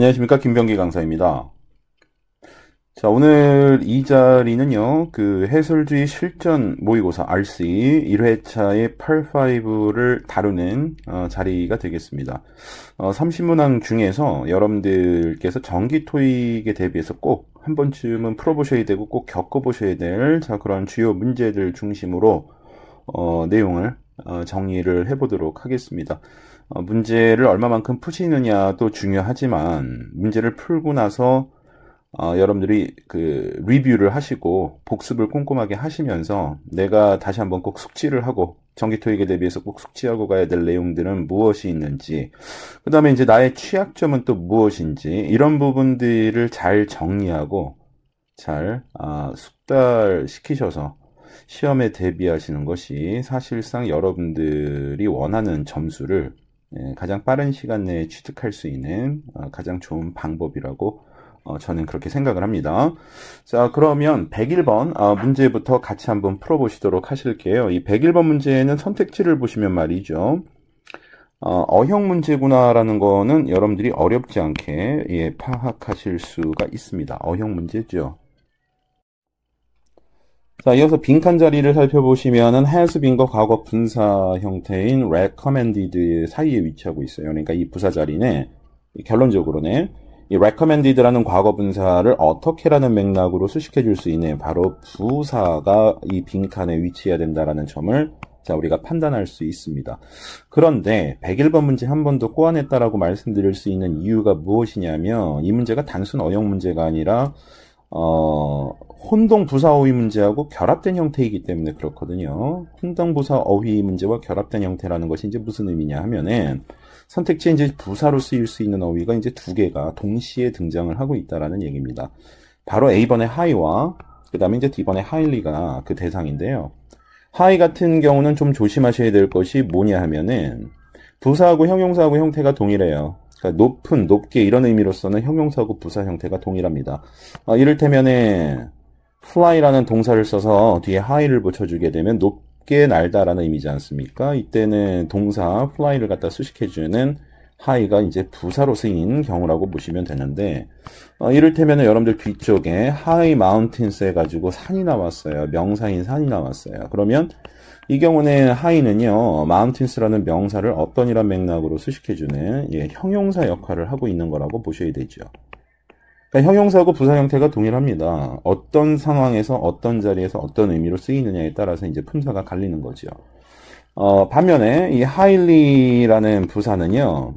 안녕하십니까 김병기 강사입니다. 자 오늘 이 자리는요 그 해설주의 실전 모의고사 RC 1회차의 85를 다루는 어, 자리가 되겠습니다. 어, 30문항 중에서 여러분들께서 정기 토익에 대비해서 꼭 한 번쯤은 풀어보셔야 되고 꼭 겪어보셔야 될 자 그런 주요 문제들 중심으로 어, 내용을 어, 정리를 해보도록 하겠습니다. 어, 문제를 얼마만큼 푸시느냐도 중요하지만 문제를 풀고 나서 어, 여러분들이 그 리뷰를 하시고 복습을 꼼꼼하게 하시면서 내가 다시 한번 꼭 숙지를 하고 정기 토익에 대비해서 꼭 숙지하고 가야 될 내용들은 무엇이 있는지 그 다음에 이제 나의 취약점은 또 무엇인지 이런 부분들을 잘 정리하고 잘 아, 숙달시키셔서 시험에 대비하시는 것이 사실상 여러분들이 원하는 점수를 예, 가장 빠른 시간 내에 취득할 수 있는 아, 가장 좋은 방법이라고 어, 저는 그렇게 생각을 합니다. 자, 그러면 101번 아, 문제부터 같이 한번 풀어보시도록 하실게요. 이 101번 문제는 선택지를 보시면 말이죠. 어, 형 문제구나라는 거는 여러분들이 어렵지 않게 예, 파악하실 수가 있습니다. 어형 문제죠. 자, 이어서 빈칸 자리를 살펴보시면은 has been과 과거 분사 형태인 recommended 사이에 위치하고 있어요. 그러니까 이 부사 자리는 결론적으로는 이 recommended라는 과거 분사를 어떻게라는 맥락으로 수식해 줄 수 있는 바로 부사가 이 빈칸에 위치해야 된다라는 점을 자, 우리가 판단할 수 있습니다. 그런데 101번 문제 한 번더 꼬아냈다라고 말씀드릴 수 있는 이유가 무엇이냐면 이 문제가 단순 어영 문제가 아니라 어, 혼동 부사 어휘 문제하고 결합된 형태이기 때문에 그렇거든요. 혼동 부사 어휘 문제와 결합된 형태라는 것이 이제 무슨 의미냐 하면은 선택지 이제 부사로 쓰일 수 있는 어휘가 이제 두 개가 동시에 등장을 하고 있다라는 얘기입니다. 바로 A번의 하이와 그다음에 이제 D번의 하일리가 그 대상인데요. 하이 같은 경우는 좀 조심하셔야 될 것이 뭐냐 하면은 부사하고 형용사하고 형태가 동일해요. 그러니까 높은, 높게 이런 의미로서는 형용사하고 부사 형태가 동일합니다. 아, 이를테면은 fly라는 동사를 써서 뒤에 high를 붙여주게 되면 높게 날다라는 의미지 않습니까? 이때는 동사 fly를 갖다 수식해주는 high가 이제 부사로 쓰인 경우라고 보시면 되는데 어, 이를테면 여러분들 뒤쪽에 high mountains 해가지고 산이 나왔어요. 명사인 산이 나왔어요. 그러면 이 경우는 하이는요, 마운틴스라는 명사를 어떤이란 맥락으로 수식해주는 예, 형용사 역할을 하고 있는 거라고 보셔야 되죠. 그러니까 형용사하고 부사 형태가 동일합니다. 어떤 상황에서 어떤 자리에서 어떤 의미로 쓰이느냐에 따라서 이제 품사가 갈리는 거죠. 어, 반면에 이하일리라는 부사는요.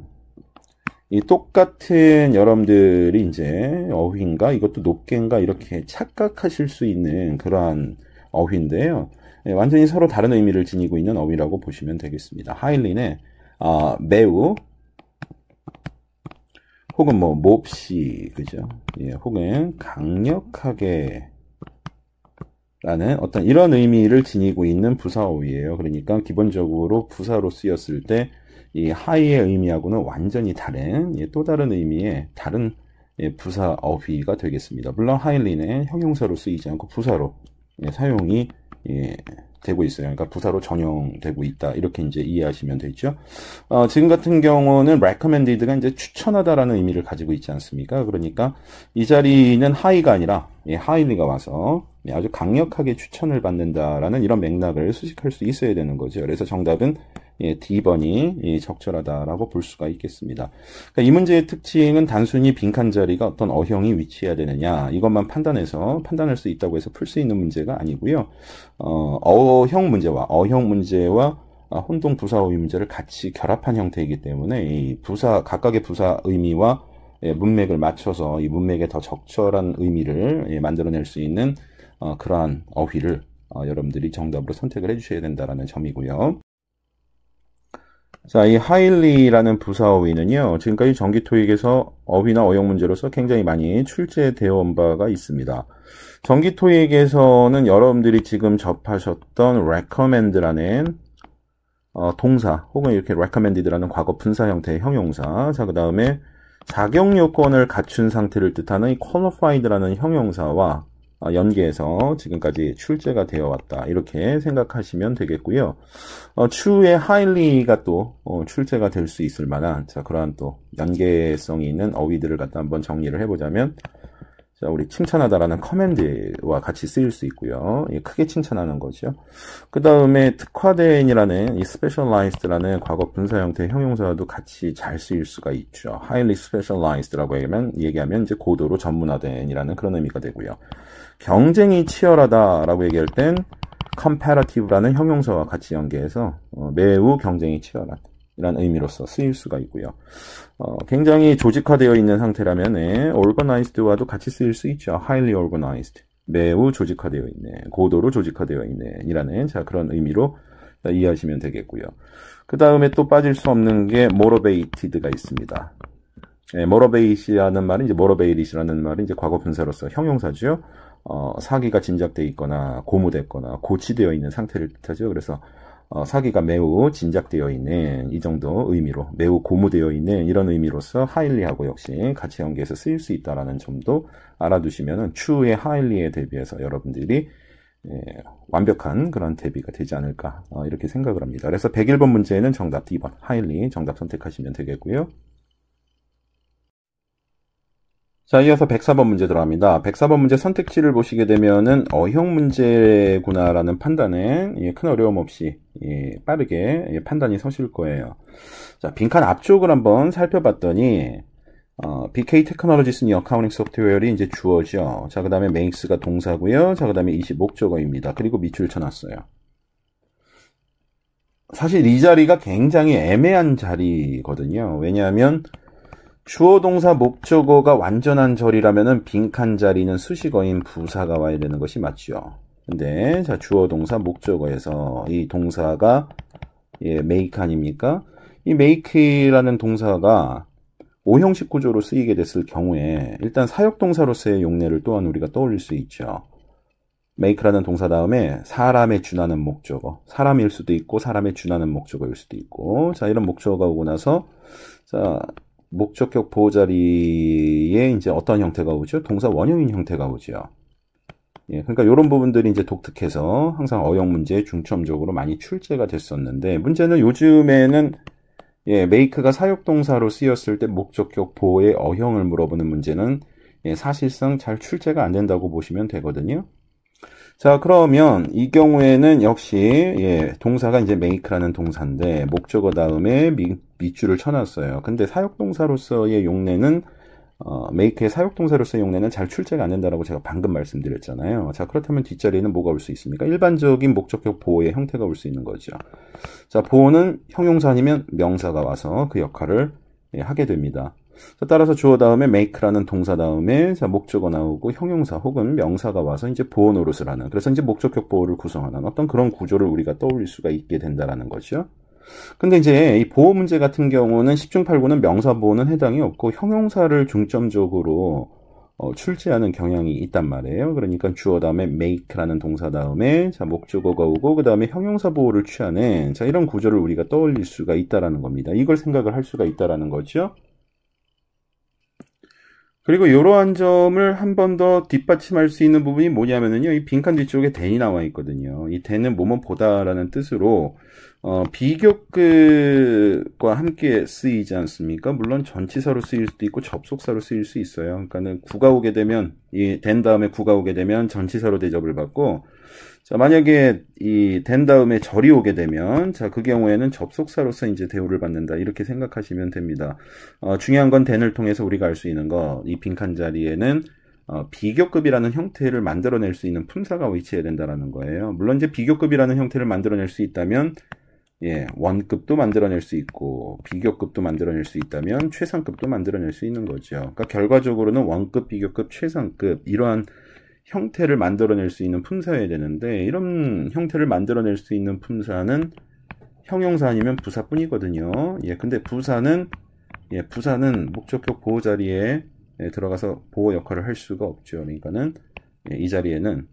이 똑같은 여러분들이 이제 어휘인가 이것도 높게인가 이렇게 착각하실 수 있는 그러한 어휘인데요. 예, 완전히 서로 다른 의미를 지니고 있는 어휘라고 보시면 되겠습니다. 하일리의 어, 아, 매우 혹은 뭐 몹시 그죠? 예, 혹은 강력하게 라는 어떤 이런 의미를 지니고 있는 부사어예요. 그러니까 기본적으로 부사로 쓰였을 때 이 하이의 의미하고는 완전히 다른 예, 또 다른 의미의 다른 예, 부사 어휘가 되겠습니다. 물론 하일리는 형용사로 쓰이지 않고 부사로 예, 사용이 예, 되고 있어요. 그러니까 부사로 전용되고 있다. 이렇게 이제 이해하시면 되죠. 어, 지금 같은 경우는 recommended가 이제 추천하다라는 의미를 가지고 있지 않습니까? 그러니까 이 자리는 하 i 가 아니라 예, h i g 가 와서 예, 아주 강력하게 추천을 받는다라는 이런 맥락을 수식할 수 있어야 되는 거죠. 그래서 정답은 예, D번이 예, 적절하다라고 볼 수가 있겠습니다. 그러니까 이 문제의 특징은 단순히 빈칸 자리가 어떤 어형이 위치해야 되느냐 이것만 판단해서 판단할 수 있다고 해서 풀 수 있는 문제가 아니고요. 어, 어형 문제와 어형 문제와 아, 혼동 부사 의미 문제를 같이 결합한 형태이기 때문에 이 부사 각각의 부사 의미와 예, 문맥을 맞춰서 이 문맥에 더 적절한 의미를 예, 만들어낼 수 있는 어, 그러한 어휘를 어, 여러분들이 정답으로 선택을 해주셔야 된다라는 점이고요. 자, 이 h i g 라는 부사어휘는요, 지금까지 전기토익에서 어휘나 어용 문제로서 굉장히 많이 출제되어 온 바가 있습니다. 전기토익에서는 여러분들이 지금 접하셨던 recommend라는 어, 동사 혹은 이렇게 recommended라는 과거 분사 형태의 형용사, 자, 그 다음에 자격 요건을 갖춘 상태를 뜻하는 이 qualified라는 형용사와 아, 연계해서 지금까지 출제가 되어 왔다 이렇게 생각하시면 되겠고요. 어, 추후에 하일리가 또 어, 출제가 될 수 있을 만한 자, 그러한 또 연계성이 있는 어휘들을 갖다 한번 정리를 해보자면 자, 우리 칭찬하다라는 커맨드와 같이 쓰일 수 있고요. 크게 칭찬하는 거죠. 그 다음에 특화된이라는 이 specialized라는 과거 분사 형태의 형용사도 같이 잘 쓰일 수가 있죠. highly specialized라고 얘기하면, 얘기하면 이제 고도로 전문화된이라는 그런 의미가 되고요. 경쟁이 치열하다라고 얘기할 땐 comparative라는 형용사와 같이 연계해서 어, 매우 경쟁이 치열하다. 이란 의미로서 쓰일 수가 있고요. 어, 굉장히 조직화되어 있는 상태라면 예, organized와도 같이 쓰일 수 있죠. highly organized. 매우 조직화되어 있네. 고도로 조직화되어 있네. 이라는 자 그런 의미로 이해하시면 되겠고요. 그 다음에 또 빠질 수 없는 게 motivated가 있습니다. 예, motivate라는 말은 이제 motivated이라는 말은 이제 과거 분사로서 형용사죠. 어, 사기가 짐작되어 있거나 고무됐거나 고치되어 있는 상태를 뜻하죠. 그래서 어, 사기가 매우 진작되어 있는 이 정도 의미로 매우 고무되어 있는 이런 의미로서 하일리하고 역시 같이 연계해서 쓰일 수 있다라는 점도 알아두시면 추후에 하일리에 대비해서 여러분들이 예, 완벽한 그런 대비가 되지 않을까 어, 이렇게 생각을 합니다. 그래서 101번 문제는 정답 2번 하일리 정답 선택하시면 되겠고요. 자, 이어서 104번 문제 들어갑니다. 104번 문제 선택지를 보시게 되면은 어형 문제구나라는 판단은 예, 큰 어려움 없이 예, 빠르게 예, 판단이 서실 거예요. 자, 빈칸 앞쪽을 한번 살펴봤더니 어, BK 테크놀로지스 뉴 어카운팅 소프트웨어리 이제 주어죠. 자, 그다음에 맹스가 동사고요. 자, 그다음에 20 목적어입니다. 그리고 밑줄 쳐놨어요. 사실 이 자리가 굉장히 애매한 자리거든요. 왜냐하면 주어 동사 목적어가 완전한 절이라면은 빈칸 자리는 수식어인 부사가 와야 되는 것이 맞죠. 근데 자 주어 동사 목적어에서 이 동사가 예, make 아닙니까? 이 make라는 동사가 오형식 구조로 쓰이게 됐을 경우에 일단 사역동사로서의 용례를 또한 우리가 떠올릴 수 있죠. make라는 동사 다음에 사람의 준하는 목적어. 사람일 수도 있고 사람의 준하는 목적어일 수도 있고. 자, 이런 목적어가 오고 나서 자, 목적격 보호 자리에 이제 어떤 형태가 오죠? 동사 원형인 형태가 오죠. 예, 그러니까 이런 부분들이 이제 독특해서 항상 어형 문제에 중점적으로 많이 출제가 됐었는데 문제는 요즘에는 예, 메이크가 사역동사로 쓰였을 때 목적격 보호의 어형을 물어보는 문제는 예, 사실상 잘 출제가 안 된다고 보시면 되거든요. 자, 그러면 이 경우에는 역시 예, 동사가 이제 make라는 동사인데 목적어 다음에 미, 밑줄을 쳐놨어요. 근데 사역동사로서의 용례는 어, make의 사역동사로서의 용례는 잘 출제가 안 된다라고 제가 방금 말씀드렸잖아요. 자, 그렇다면 뒷자리에는 뭐가 올 수 있습니까? 일반적인 목적격 보호의 형태가 올 수 있는 거죠. 자, 보호는 형용사 아니면 명사가 와서 그 역할을 예, 하게 됩니다. 자, 따라서 주어 다음에 make라는 동사 다음에 자, 목적어 나오고 형용사 혹은 명사가 와서 이제 보호 노릇을 하는 그래서 이제 목적격 보호를 구성하는 어떤 그런 구조를 우리가 떠올릴 수가 있게 된다라는 거죠. 근데 이제 이 보호 문제 같은 경우는 10중 8구는 명사 보호는 해당이 없고 형용사를 중점적으로 어, 출제하는 경향이 있단 말이에요. 그러니까 주어 다음에 make라는 동사 다음에 자 목적어가 오고 그 다음에 형용사 보호를 취하는 자 이런 구조를 우리가 떠올릴 수가 있다라는 겁니다. 이걸 생각을 할 수가 있다라는 거죠. 그리고 이러한 점을 한 번 더 뒷받침할 수 있는 부분이 뭐냐면은요, 이 빈칸 뒤쪽에 대이 나와 있거든요. 이 대는 뭐뭐 보다라는 뜻으로, 어, 비교급과 함께 쓰이지 않습니까? 물론 전치사로 쓰일 수도 있고 접속사로 쓰일 수 있어요. 그러니까는 구가 오게 되면, 이, 된 다음에 구가 오게 되면 전치사로 대접을 받고, 자, 만약에 이된 다음에 절이 오게 되면 자, 그 경우에는 접속사로서 이제 대우를 받는다. 이렇게 생각하시면 됩니다. 어, 중요한 건 된을 통해서 우리가 알 수 있는 거. 이 빈칸 자리에는 어, 비교급이라는 형태를 만들어낼 수 있는 품사가 위치해야 된다라는 거예요. 물론 이제 비교급이라는 형태를 만들어낼 수 있다면 예, 원급도 만들어낼 수 있고 비교급도 만들어낼 수 있다면 최상급도 만들어낼 수 있는 거죠. 그러니까 결과적으로는 원급, 비교급, 최상급 이러한 형태를 만들어낼 수 있는 품사여야 되는데 이런 형태를 만들어낼 수 있는 품사는 형용사 아니면 부사뿐이거든요. 예, 근데 부사는 예, 부사는 목적격 보호 자리에 예, 들어가서 보호 역할을 할 수가 없죠. 그러니까는 예, 이 자리에는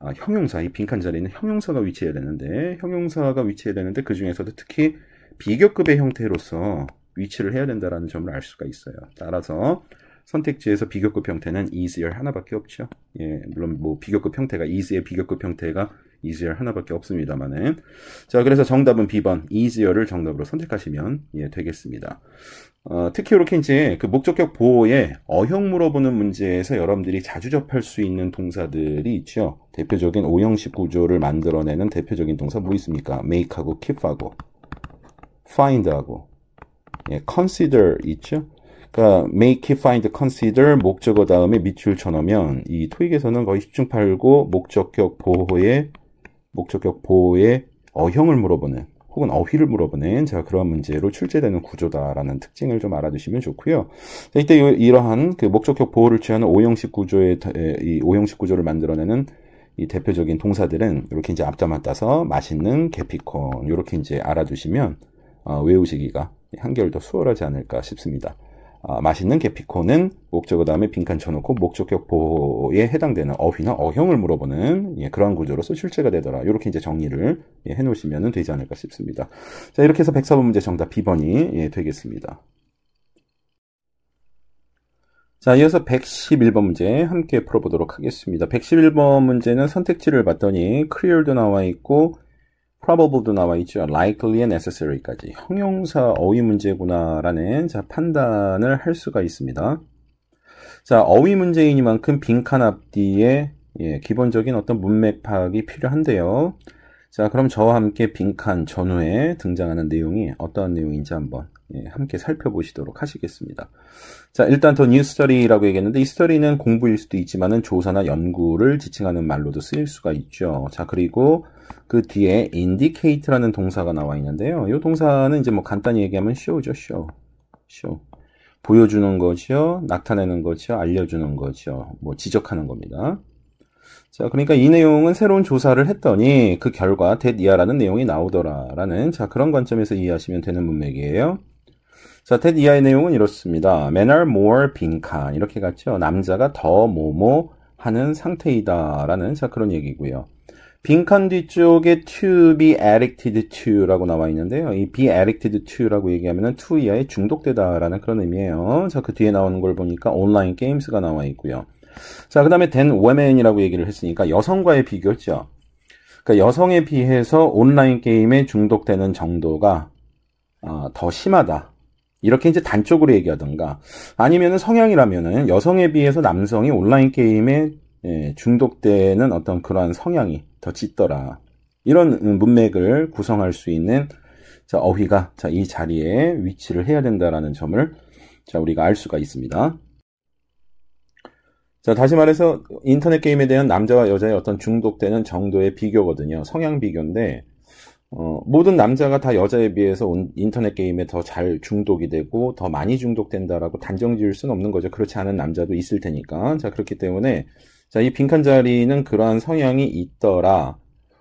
아, 형용사 이 빈칸 자리에는 형용사가 위치해야 되는데 형용사가 위치해야 되는데 그 중에서도 특히 비교급의 형태로서 위치를 해야 된다라는 점을 알 수가 있어요. 따라서 선택지에서 비교급 형태는 is열 하나밖에 없죠. 예, 물론 뭐 비교급 형태가 is의 비교급 형태가 is열 하나밖에 없습니다만은 자 그래서 정답은 B번 is열을 정답으로 선택하시면 예, 되겠습니다. 어, 특히 이렇게 이제 그 목적격 보호에 어형 물어보는 문제에서 여러분들이 자주 접할 수 있는 동사들이 있죠. 대표적인 5형식 구조를 만들어내는 대표적인 동사 뭐 있습니까? make하고 keep하고 find하고 예, consider 있죠. 그러니까 make, find, consider 목적어 다음에 밑줄 쳐놓으면 이 토익에서는 거의 10중 8구 목적격 보호의 목적격 보호의 어형을 물어보는 혹은 어휘를 물어보는 자 그런 문제로 출제되는 구조다라는 특징을 좀 알아두시면 좋고요. 자, 이때 이러한 그 목적격 보호를 취하는 오형식 구조의 이 오형식 구조를 만들어내는 이 대표적인 동사들은 이렇게 이제 앞담아 따서 맛있는 개피콘 이렇게 이제 알아두시면 어, 외우시기가 한결 더 수월하지 않을까 싶습니다. 어, 맛있는 계피코는 목적 어 다음에 빈칸 쳐놓고 목적격 보호에 해당되는 어휘나 어형을 물어보는 예, 그런 구조로서 출제가 되더라. 이렇게 이제 정리를 예, 해놓으시면 되지 않을까 싶습니다. 자 이렇게 해서 104번 문제 정답 B번이 예, 되겠습니다. 자, 이어서 111번 문제 함께 풀어보도록 하겠습니다. 111번 문제는 선택지를 봤더니 크리얼도 나와 있고 probable도 나와 있죠. likely and necessary까지 형용사 어휘 문제구나라는 자, 판단을 할 수가 있습니다. 자, 어휘 문제이니만큼 빈칸 앞뒤에 예, 기본적인 어떤 문맥 파악이 필요한데요. 자, 그럼 저와 함께 빈칸 전후에 등장하는 내용이 어떠한 내용인지 한번 예, 함께 살펴보시도록 하시겠습니다. 자, 일단 더 뉴스 스터리라고 얘기했는데 이 스터리는 공부일 수도 있지만은 조사나 연구를 지칭하는 말로도 쓰일 수가 있죠. 자, 그리고 그 뒤에 indicate라는 동사가 나와 있는데요. 이 동사는 이제 뭐 간단히 얘기하면 show죠, show. show. 보여주는 거이요 나타내는 거이요 알려주는 거이요뭐 지적하는 겁니다. 자, 그러니까 이 내용은 새로운 조사를 했더니 그 결과 데디아라는 내용이 나오더라라는 자 그런 관점에서 이해하시면 되는 문맥이에요. 자, 데디아의 내용은 이렇습니다. Men are more 빈칸 이렇게 갔죠 남자가 더 뭐뭐 하는 상태이다라는 자 그런 얘기고요. 빈칸 뒤쪽에 to be addicted to라고 나와 있는데요. 이 be addicted to라고 얘기하면은 to 이하에 중독되다라는 그런 의미예요. 자, 그 뒤에 나오는 걸 보니까 온라인 게임스가 나와 있고요. 자, 그 다음에 된 women이라고 얘기를 했으니까 여성과의 비교죠. 그러니까 여성에 비해서 온라인 게임에 중독되는 정도가 아, 더 심하다. 이렇게 이제 단적으로 얘기하던가 아니면은 성향이라면은 여성에 비해서 남성이 온라인 게임에 예, 중독되는 어떤 그러한 성향이 더 짙더라. 이런 문맥을 구성할 수 있는 자, 어휘가 자, 이 자리에 위치를 해야 된다라는 점을 자, 우리가 알 수가 있습니다. 자, 다시 말해서 인터넷 게임에 대한 남자와 여자의 어떤 중독되는 정도의 비교거든요. 성향 비교인데, 어, 모든 남자가 다 여자에 비해서 인터넷 게임에 더 잘 중독이 되고 더 많이 중독된다라고 단정 지을 수는 없는 거죠. 그렇지 않은 남자도 있을 테니까. 자, 그렇기 때문에 자, 이 빈칸 자리는 그러한 성향이 있더라.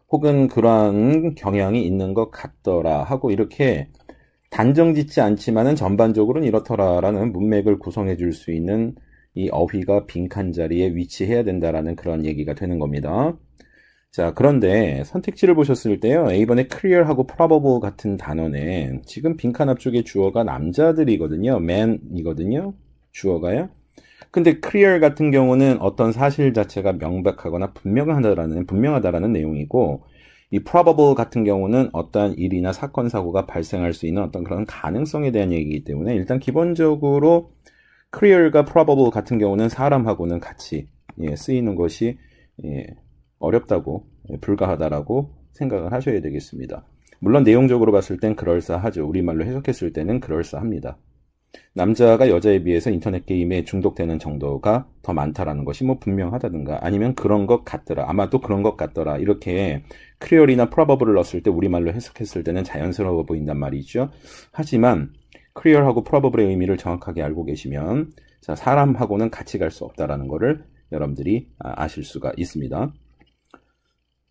혹은 그러한 경향이 있는 것 같더라. 하고 이렇게 단정 짓지 않지만은 전반적으로는 이렇더라라는 문맥을 구성해 줄 수 있는 이 어휘가 빈칸 자리에 위치해야 된다라는 그런 얘기가 되는 겁니다. 자, 그런데 선택지를 보셨을 때요. 이번에 clear하고 probable 같은 단어는 지금 빈칸 앞쪽에 주어가 남자들이거든요. m a n 이거든요 주어가요. 근데 c 리얼 같은 경우는 어떤 사실 자체가 명백하거나 분명하다라는 분명하다라는 내용이고 이 probable 같은 경우는 어떠한 일이나 사건 사고가 발생할 수 있는 어떤 그런 가능성에 대한 얘기이기 때문에 일단 기본적으로 c 리얼과 probable 같은 경우는 사람하고는 같이 예, 쓰이는 것이 예, 어렵다고 예, 불가하다라고 생각을 하셔야 되겠습니다. 물론 내용적으로 봤을 땐 그럴싸하죠. 우리말로 해석했을 때는 그럴싸합니다. 남자가 여자에 비해서 인터넷 게임에 중독되는 정도가 더 많다라는 것이 뭐 분명하다든가 아니면 그런 것 같더라 아마도 그런 것 같더라 이렇게 크리올이나 프라버블을 넣었을 때 우리말로 해석했을 때는 자연스러워 보인단 말이죠 하지만 크리올하고 프라버블의 의미를 정확하게 알고 계시면 자 사람하고는 같이 갈 수 없다라는 것을 여러분들이 아, 아실 수가 있습니다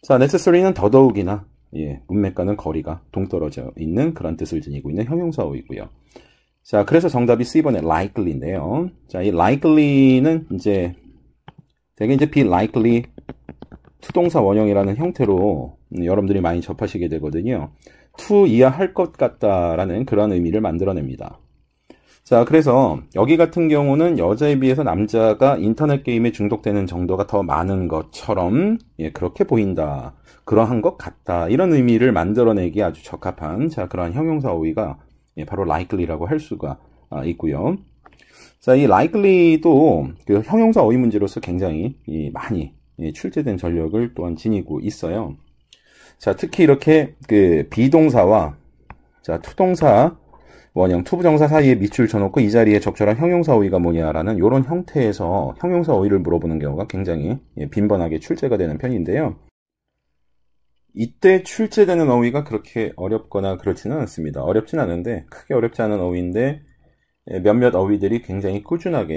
자 necessary는 더더욱이나 예, 문맥과는 거리가 동떨어져 있는 그런 뜻을 지니고 있는 형용사어이고요 자, 그래서 정답이 c 번에 likely인데요. 자, 이 likely는 이제 되게 이제 be likely 투동사 원형이라는 형태로 여러분들이 많이 접하시게 되거든요. to 이하 할 것 같다라는 그런 의미를 만들어냅니다. 자, 그래서 여기 같은 경우는 여자에 비해서 남자가 인터넷 게임에 중독되는 정도가 더 많은 것처럼 예, 그렇게 보인다. 그러한 것 같다. 이런 의미를 만들어내기 아주 적합한 자, 그러한 형용사 오휘가 예, 바로 likely라고 할 수가 아, 있고요. 자, 이 likely도 그 형용사 어휘 문제로서 굉장히 이 많이 예, 출제된 전력을 또한 지니고 있어요. 자, 특히 이렇게 그 비동사와 자, 투동사 원형 투부정사 사이에 밑줄 쳐놓고 이 자리에 적절한 형용사 어휘가 뭐냐라는 이런 형태에서 형용사 어휘를 물어보는 경우가 굉장히 예, 빈번하게 출제가 되는 편인데요. 이때 출제되는 어휘가 그렇게 어렵거나 그렇지는 않습니다. 어렵진 않은데 크게 어렵지 않은 어휘인데 예, 몇몇 어휘들이 굉장히 꾸준하게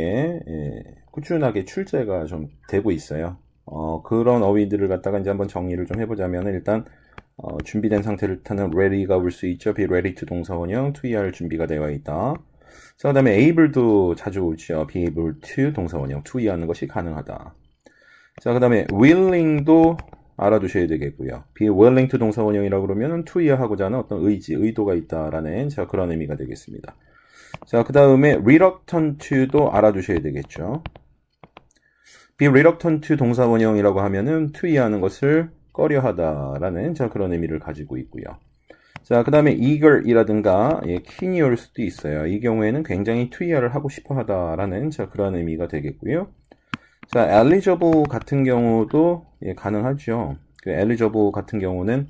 예, 꾸준하게 출제가 좀 되고 있어요. 어, 그런 어휘들을 갖다가 이제 한번 정리를 좀 해보자면 일단 어, 준비된 상태를 타는 ready가 올 수 있죠. be ready to 동사원형, to er 준비가 되어 있다. 그 다음에 able도 자주 오죠. be able to 동사원형, to er하는 것이 가능하다. 자, 그 다음에 willing도 알아두셔야 되겠고요. be willing to 동사원형이라고 그러면 to 이어하고자 하는 어떤 의지, 의도가 있다라는 자 그런 의미가 되겠습니다. 자, 그 다음에 reluctant to도 알아두셔야 되겠죠. be reluctant to 동사원형이라고 하면은 to 이어하는 것을 꺼려하다라는 자 그런 의미를 가지고 있고요. 자, 그 다음에 eager이라든가 예, keen이올 수도 있어요. 이 경우에는 굉장히 to 이어를 하고 싶어 하다라는 자 그런 의미가 되겠고요. 자, eligible 같은 경우도 예, 가능하죠. 그 eligible 같은 경우는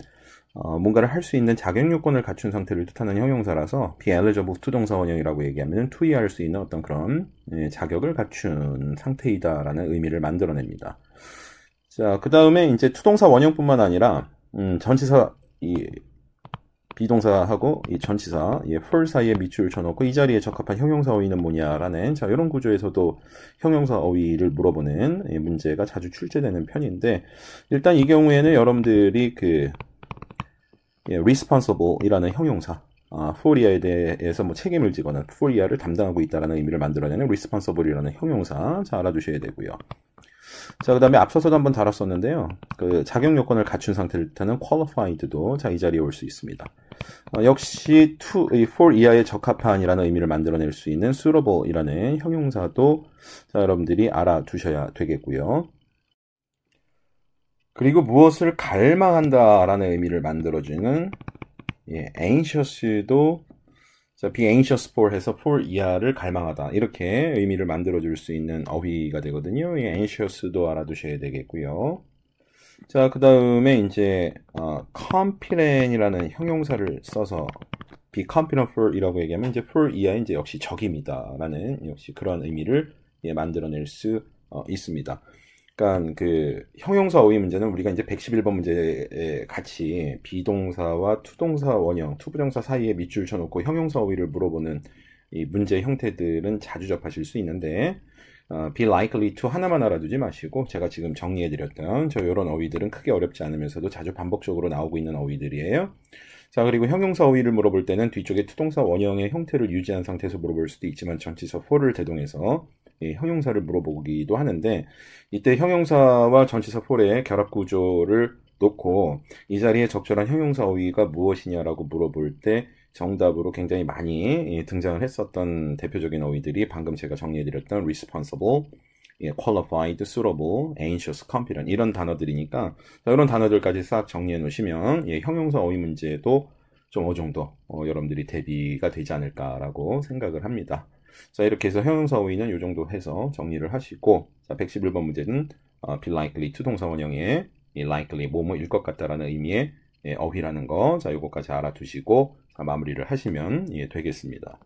어, 뭔가를 할 수 있는 자격 요건을 갖춘 상태를 뜻하는 형용사라서 be eligible 투동사 원형이라고 얘기하면 투이할 수 있는 어떤 그런 예, 자격을 갖춘 상태이다라는 의미를 만들어냅니다. 자, 그 다음에 이제 투동사 원형뿐만 아니라 음, 전치사 이 비동사하고 이 전치사 예, for 사이에 밑줄 쳐놓고 이 자리에 적합한 형용사 어휘는 뭐냐라는 자 이런 구조에서도 형용사 어휘를 물어보는 예, 문제가 자주 출제되는 편인데 일단 이 경우에는 여러분들이 그 예, responsible이라는 형용사 아, for이아에 대해서 뭐 책임을 지거나 for이아를 담당하고 있다라는 의미를 만들어내는 responsible이라는 형용사 잘 알아두셔야 되고요. 자, 그 다음에 앞서서도 한번 다뤘었는데요. 그 자격 요건을 갖춘 상태를 뜻하는 qualified도 자, 이 자리에 올 수 있습니다. 어, 역시 to, 이 for 이하의 적합한이라는 의미를 만들어낼 수 있는 suitable이라는 형용사도 자, 여러분들이 알아두셔야 되겠고요. 그리고 무엇을 갈망한다라는 의미를 만들어주는 예, anxious도 자, be anxious for 해서 for 이하를 갈망하다 이렇게 의미를 만들어줄 수 있는 어휘가 되거든요. 이 예, anxious도 알아두셔야 되겠고요. 자, 그 다음에 이제 어, confident이라는 형용사를 써서 be confident for 이라고 얘기하면 이제 for 이하 이제 역시 적입니다라는 역시 그런 의미를 예, 만들어낼 수 어, 있습니다. 그러니까 그 형용사 어휘 문제는 우리가 이제 111번 문제에 같이 비동사와 투동사 원형, 투부정사 사이에 밑줄 쳐놓고 형용사 어휘를 물어보는 이 문제 형태들은 자주 접하실 수 있는데 어, be likely to 하나만 알아두지 마시고 제가 지금 정리해드렸던 저 이런 어휘들은 크게 어렵지 않으면서도 자주 반복적으로 나오고 있는 어휘들이에요. 자 그리고 형용사 어휘를 물어볼 때는 뒤쪽에 투동사 원형의 형태를 유지한 상태에서 물어볼 수도 있지만 전치사 for를 대동해서 형용사를 물어보기도 하는데 이때 형용사와 전치사 폴의 결합 구조를 놓고 이 자리에 적절한 형용사 어휘가 무엇이냐라고 물어볼 때 정답으로 굉장히 많이 예, 등장을 했었던 대표적인 어휘들이 방금 제가 정리해드렸던 responsible, 예, qualified, suitable, anxious, competent 이런 단어들이니까 이런 단어들까지 싹 정리해 놓으시면 예, 형용사 어휘 문제도 좀 어느 정도 어, 여러분들이 대비가 되지 않을까라고 생각을 합니다. 자, 이렇게 해서 형용사 어휘는 이 정도 해서 정리를 하시고, 자, 111번 문제는 어, be likely 투동사 원형의 이 likely 뭐 뭐 일 것 같다라는 의미의 예, 어휘라는 거, 자, 요거까지 알아두시고 자, 마무리를 하시면 예, 되겠습니다.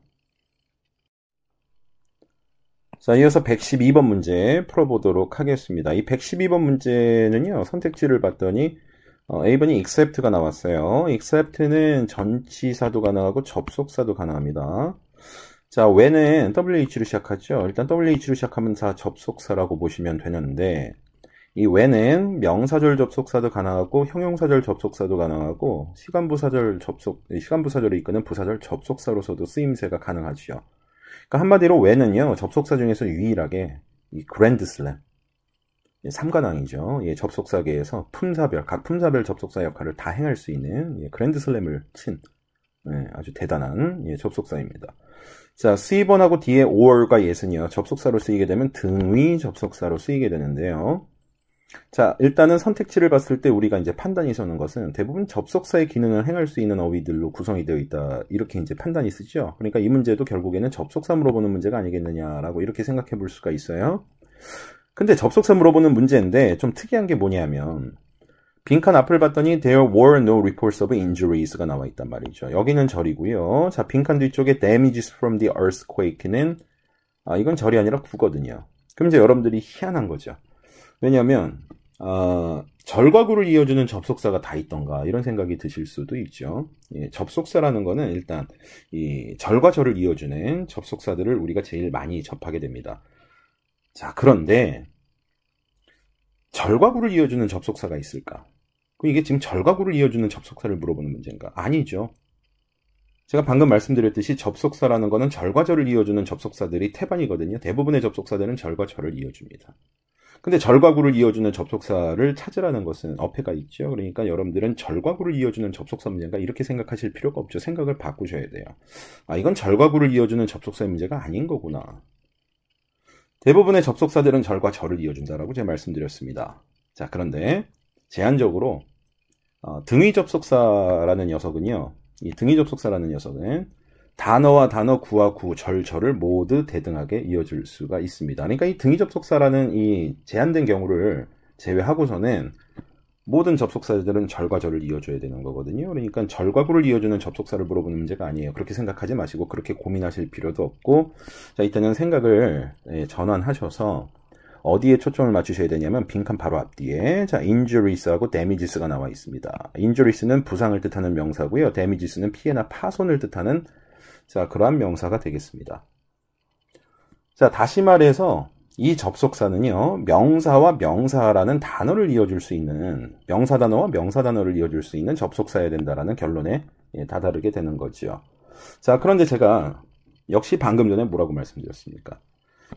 자, 이어서 112번 문제 풀어보도록 하겠습니다. 이 112번 문제는요, 선택지를 봤더니 어, A번이 except가 나왔어요. except는 전치사도 가능하고 접속사도 가능합니다. 자, w 는 wh로 시작하죠. 일단 wh로 시작하면 다 접속사라고 보시면 되는데 이 w 는 명사절 접속사도 가능하고 형용사절 접속사도 가능하고 시간부사절 접속 시간부사절을 이끄는 부사절 접속사로서도 쓰임새가 가능하지요. 그러니까 한마디로 w 는요 접속사 중에서 유일하게 이 그랜드슬램 예, 삼관왕이죠. 예, 접속사계에서 품사별 각 품사별 접속사 역할을 다 행할 수 있는 예, 그랜드슬램을 친 네, 아주 대단한 예, 접속사입니다. 자, 수이번하고 뒤에 5월과 예순이요. 접속사로 쓰이게 되면 등위 접속사로 쓰이게 되는데요. 자, 일단은 선택지를 봤을 때 우리가 이제 판단이 서는 것은 대부분 접속사의 기능을 행할 수 있는 어휘들로 구성이 되어 있다. 이렇게 이제 판단이 쓰죠. 그러니까 이 문제도 결국에는 접속사 물어보는 문제가 아니겠느냐라고 이렇게 생각해 볼 수가 있어요. 근데 접속사 물어보는 문제인데 좀 특이한 게 뭐냐면 빈칸 앞을 봤더니 there were no reports of injuries가 나와 있단 말이죠. 여기는 절이고요. 자, 빈칸 뒤쪽에 damages from the earthquake는 아, 이건 절이 아니라 구거든요. 그럼 이제 여러분들이 희한한 거죠. 왜냐하면 어, 아, 절과구를 이어주는 접속사가 다 있던가 이런 생각이 드실 수도 있죠. 예, 접속사라는 거는 일단 이 절과 절을 이어주는 접속사들을 우리가 제일 많이 접하게 됩니다. 자 그런데 절과구를 이어주는 접속사가 있을까? 그럼 이게 지금 절과구를 이어주는 접속사를 물어보는 문제인가? 아니죠. 제가 방금 말씀드렸듯이 접속사라는 거는 절과절을 이어주는 접속사들이 태반이거든요. 대부분의 접속사들은 절과절을 이어줍니다. 근데 절과구를 이어주는 접속사를 찾으라는 것은 어폐가 있죠. 그러니까 여러분들은 절과구를 이어주는 접속사 문제인가 이렇게 생각하실 필요가 없죠. 생각을 바꾸셔야 돼요. 아, 이건 절과구를 이어주는 접속사의 문제가 아닌 거구나. 대부분의 접속사들은 절과 절을 이어준다라고 제가 말씀드렸습니다. 자, 그런데 제한적으로 어, 등위 접속사라는 녀석은요. 이 등위 접속사라는 녀석은 단어와 단어, 구와 구, 절, 절을 모두 대등하게 이어줄 수가 있습니다. 그러니까 이 등위 접속사라는 이 제한된 경우를 제외하고서는 모든 접속사들은 절과 절을 이어줘야 되는 거거든요. 그러니까 절과 구를 이어주는 접속사를 물어보는 문제가 아니에요. 그렇게 생각하지 마시고 그렇게 고민하실 필요도 없고 자 이때는 생각을 예, 전환하셔서 어디에 초점을 맞추셔야 되냐면 빈칸 바로 앞뒤에 자 injuries하고 damages가 나와 있습니다. injuries는 부상을 뜻하는 명사고요. damages는 피해나 파손을 뜻하는 자 그러한 명사가 되겠습니다. 자 다시 말해서 이 접속사는요 명사와 명사라는 단어를 이어줄 수 있는 명사 단어와 명사 단어를 이어줄 수 있는 접속사여야 된다라는 결론에 예, 다다르게 되는 거지요. 자 그런데 제가 역시 방금 전에 뭐라고 말씀드렸습니까?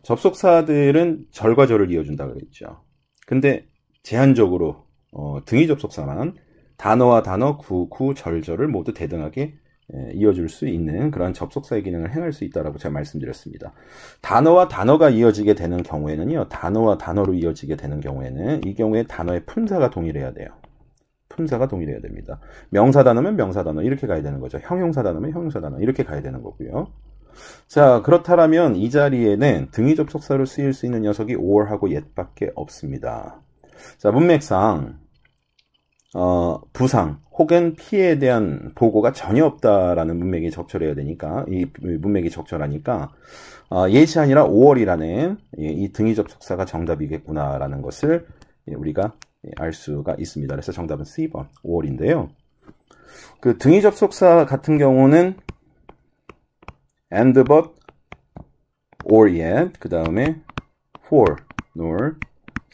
접속사들은 절과절을 이어준다 그랬죠. 근데 제한적으로 어, 등위 접속사만 단어와 단어, 구, 구, 절, 절을 모두 대등하게 예, 이어줄 수 있는 그런 접속사의 기능을 행할 수 있다라고 제가 말씀드렸습니다. 단어와 단어가 이어지게 되는 경우에는요, 단어와 단어로 이어지게 되는 경우에는 이 경우에 단어의 품사가 동일해야 돼요. 품사가 동일해야 됩니다. 명사 단어면 명사 단어 이렇게 가야 되는 거죠. 형용사 단어면 형용사 단어 이렇게 가야 되는 거고요. 자, 그렇다면 이 자리에는 등이 접속사를 쓰일 수 있는 녀석이 or하고 yet밖에 없습니다. 자, 문맥상 어, 부상 혹은 피해에 대한 보고가 전혀 없다라는 문맥이 적절해야 되니까 이 문맥이 적절하니까 어, 예시 아니라 5월이라는 예, 이 등이 접속사가 정답이겠구나라는 것을 예, 우리가 예, 알 수가 있습니다. 그래서 정답은 C번 5월인데요. 그 등이 접속사 같은 경우는 and but or yet 그 다음에 for nor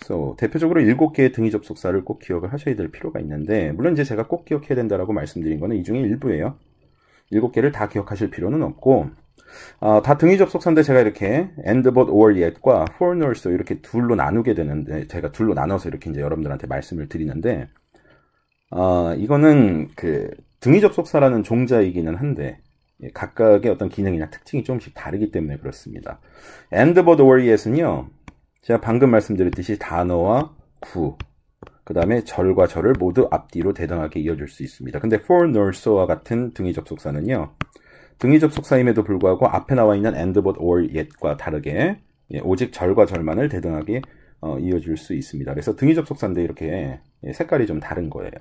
so 대표적으로 일곱 개의 등이 접속사를 꼭 기억을 하셔야 될 필요가 있는데 물론 이제 제가 꼭 기억해야 된다라고 말씀드린 거는 이 중에 일부예요. 일곱 개를 다 기억하실 필요는 없고 어, 다 등이 접속사인데 제가 이렇게 and but or yet과 for nor so 이렇게 둘로 나누게 되는데 제가 둘로 나눠서 이렇게 이제 여러분들한테 말씀을 드리는데 어, 이거는 그 등이 접속사라는 종자이기는 한데 예, 각각의 어떤 기능이나 특징이 조금씩 다르기 때문에 그렇습니다. and but w h e r e s 는요 제가 방금 말씀드렸듯이 단어와 구, 그 다음에 절과 절을 모두 앞뒤로 대등하게 이어줄 수 있습니다. 근데 for nor so와 같은 등이 접속사는요, 등이 접속사임에도 불구하고 앞에 나와 있는 and but or yet과 다르게 예, 오직 절과 절만을 대등하게 어, 이어줄 수 있습니다. 그래서 등이 접속사인데 이렇게 예, 색깔이 좀 다른 거예요.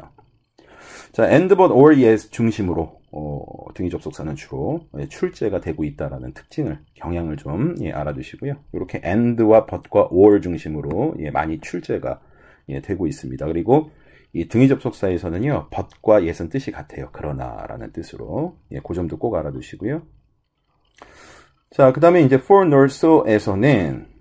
자, and but or yes 중심으로 어, 등위 접속사는 주로 예, 출제가 되고 있다라는 특징을 경향을 좀 예, 알아두시고요. 이렇게 and와 but과 or 중심으로 예, 많이 출제가 예, 되고 있습니다. 그리고 이등위 접속사에서는요, but과 yes은 뜻이 같아요. 그러나라는 뜻으로 예, 그 점도 꼭 알아두시고요. 자, 그 다음에 이제 for nor so에서는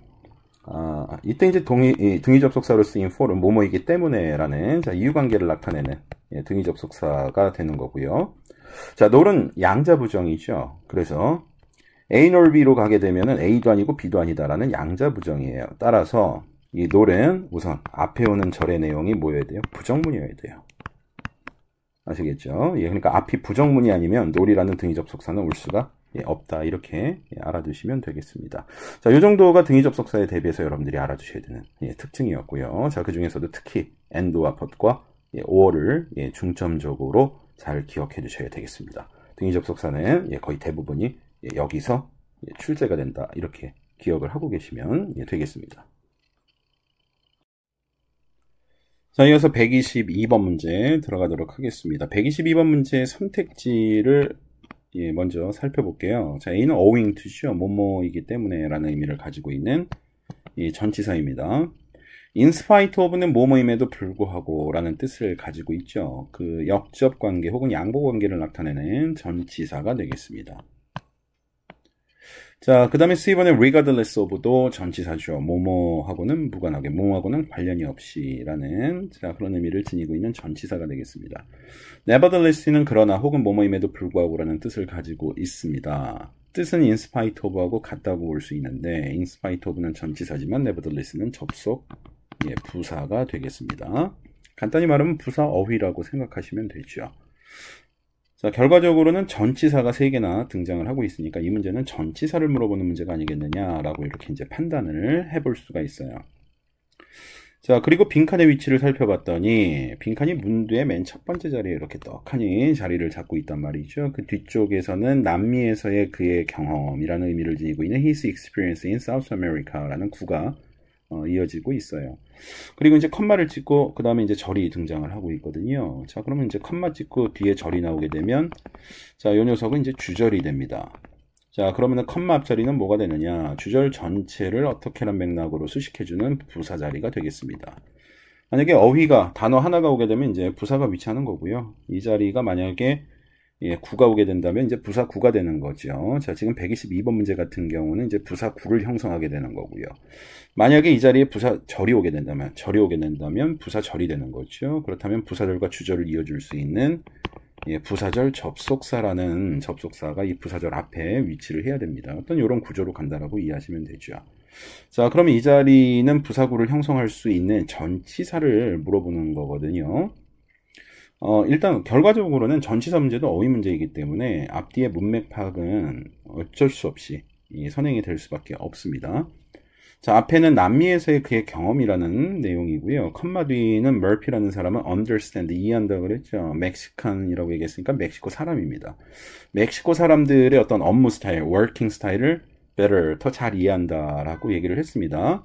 아, 아, 이때 이제 동의, 등위 접속사로 쓰인 for은 뭐뭐이기 때문에라는 자, 이유관계를 나타내는 예, 등위 접속사가 되는 거고요. 자, 놀은 양자 부정이죠. 그래서 A 놀 B로 가게 되면은 A도 아니고 B도 아니다라는 양자 부정이에요. 따라서 이 놀은 우선 앞에 오는 절의 내용이 뭐여야 돼요? 부정문이어야 돼요. 아시겠죠? 예, 그러니까 앞이 부정문이 아니면 놀이라는 등위 접속사는 올 수가 예, 없다 이렇게 예, 알아두시면 되겠습니다. 자, 이 정도가 등위 접속사에 대비해서 여러분들이 알아두셔야 되는 예, 특징이었고요. 자, 그 중에서도 특히 엔드와 벗과 예, 어를 중점적으로 잘 기억해 주셔야 되겠습니다. 등위 접속사는 거의 대부분이 여기서 출제가 된다 이렇게 기억을 하고 계시면 되겠습니다. 자, 이어서 122번 문제 들어가도록 하겠습니다. 122번 문제 선택지를 예, 먼저 살펴볼게요. 자, A는 owing to죠. 뭐뭐이기 때문에 라는 의미를 가지고 있는 이 전치사입니다. in spite of는 뭐뭐임에도 불구하고 라는 뜻을 가지고 있죠. 그 역접관계 혹은 양보관계를 나타내는 전치사가 되겠습니다. 자, 그 다음에 스티븐의 regardless of도 전치사죠. 뭐뭐하고는 무관하게, 뭐하고는 관련이 없이라는 자, 그런 의미를 지니고 있는 전치사가 되겠습니다. nevertheless는 그러나 혹은 뭐뭐임에도 불구하고라는 뜻을 가지고 있습니다. 뜻은 인스파이 i 브하고 같다고 볼 수 있는데 인스파이 i 브는 전치사지만 nevertheless는 접속, 예, 부사가 되겠습니다. 간단히 말하면 부사 어휘라고 생각하시면 되죠. 자, 결과적으로는 전치사가 3개나 등장을 하고 있으니까 이 문제는 전치사를 물어보는 문제가 아니겠느냐라고 이렇게 이제 판단을 해볼 수가 있어요. 자, 그리고 빈칸의 위치를 살펴봤더니 빈칸이 문두의 맨 첫 번째 자리에 이렇게 떡하니 자리를 잡고 있단 말이죠. 그 뒤쪽에서는 남미에서의 그의 경험이라는 의미를 지니고 있는 His Experience in South America라는 구가 어, 이어지고 있어요. 그리고 이제 컴마를 찍고 그 다음에 이제 절이 등장을 하고 있거든요. 자 그러면 이제 컴마 찍고 뒤에 절이 나오게 되면 자 요 녀석은 이제 주절이 됩니다. 자그러면 컴마 앞자리는 뭐가 되느냐 주절 전체를 어떻게란 맥락으로 수식해주는 부사 자리가 되겠습니다. 만약에 어휘가 단어 하나가 오게 되면 이제 부사가 위치하는 거고요. 이 자리가 만약에 예, 구가 오게 된다면 이제 부사 구가 되는 거죠. 자, 지금 122번 문제 같은 경우는 이제 부사 구를 형성하게 되는 거고요. 만약에 이 자리에 부사 절이 오게 된다면 절이 오게 된다면 부사 절이 되는 거죠. 그렇다면 부사절과 주절을 이어줄 수 있는 예, 부사절 접속사라는 접속사가 이 부사절 앞에 위치를 해야 됩니다. 어떤 이런 구조로 간다라고 이해하시면 되죠. 자, 그럼이 자리는 부사구를 형성할 수 있는 전치사를 물어보는 거거든요. 어, 일단 결과적으로는 전치사 문제도 어휘 문제이기 때문에 앞뒤의 문맥 파악은 어쩔 수 없이 선행이 될 수밖에 없습니다. 자, 앞에는 남미에서의 그의 경험이라는 내용이고요. 컴마 뒤는 머피라는 사람은 understand, 이해한다 고 그랬죠. 멕시칸이라고 얘기했으니까 멕시코 사람입니다. 멕시코 사람들의 어떤 업무 스타일, 워킹 스타일을 better, 더 잘 이해한다라고 얘기를 했습니다.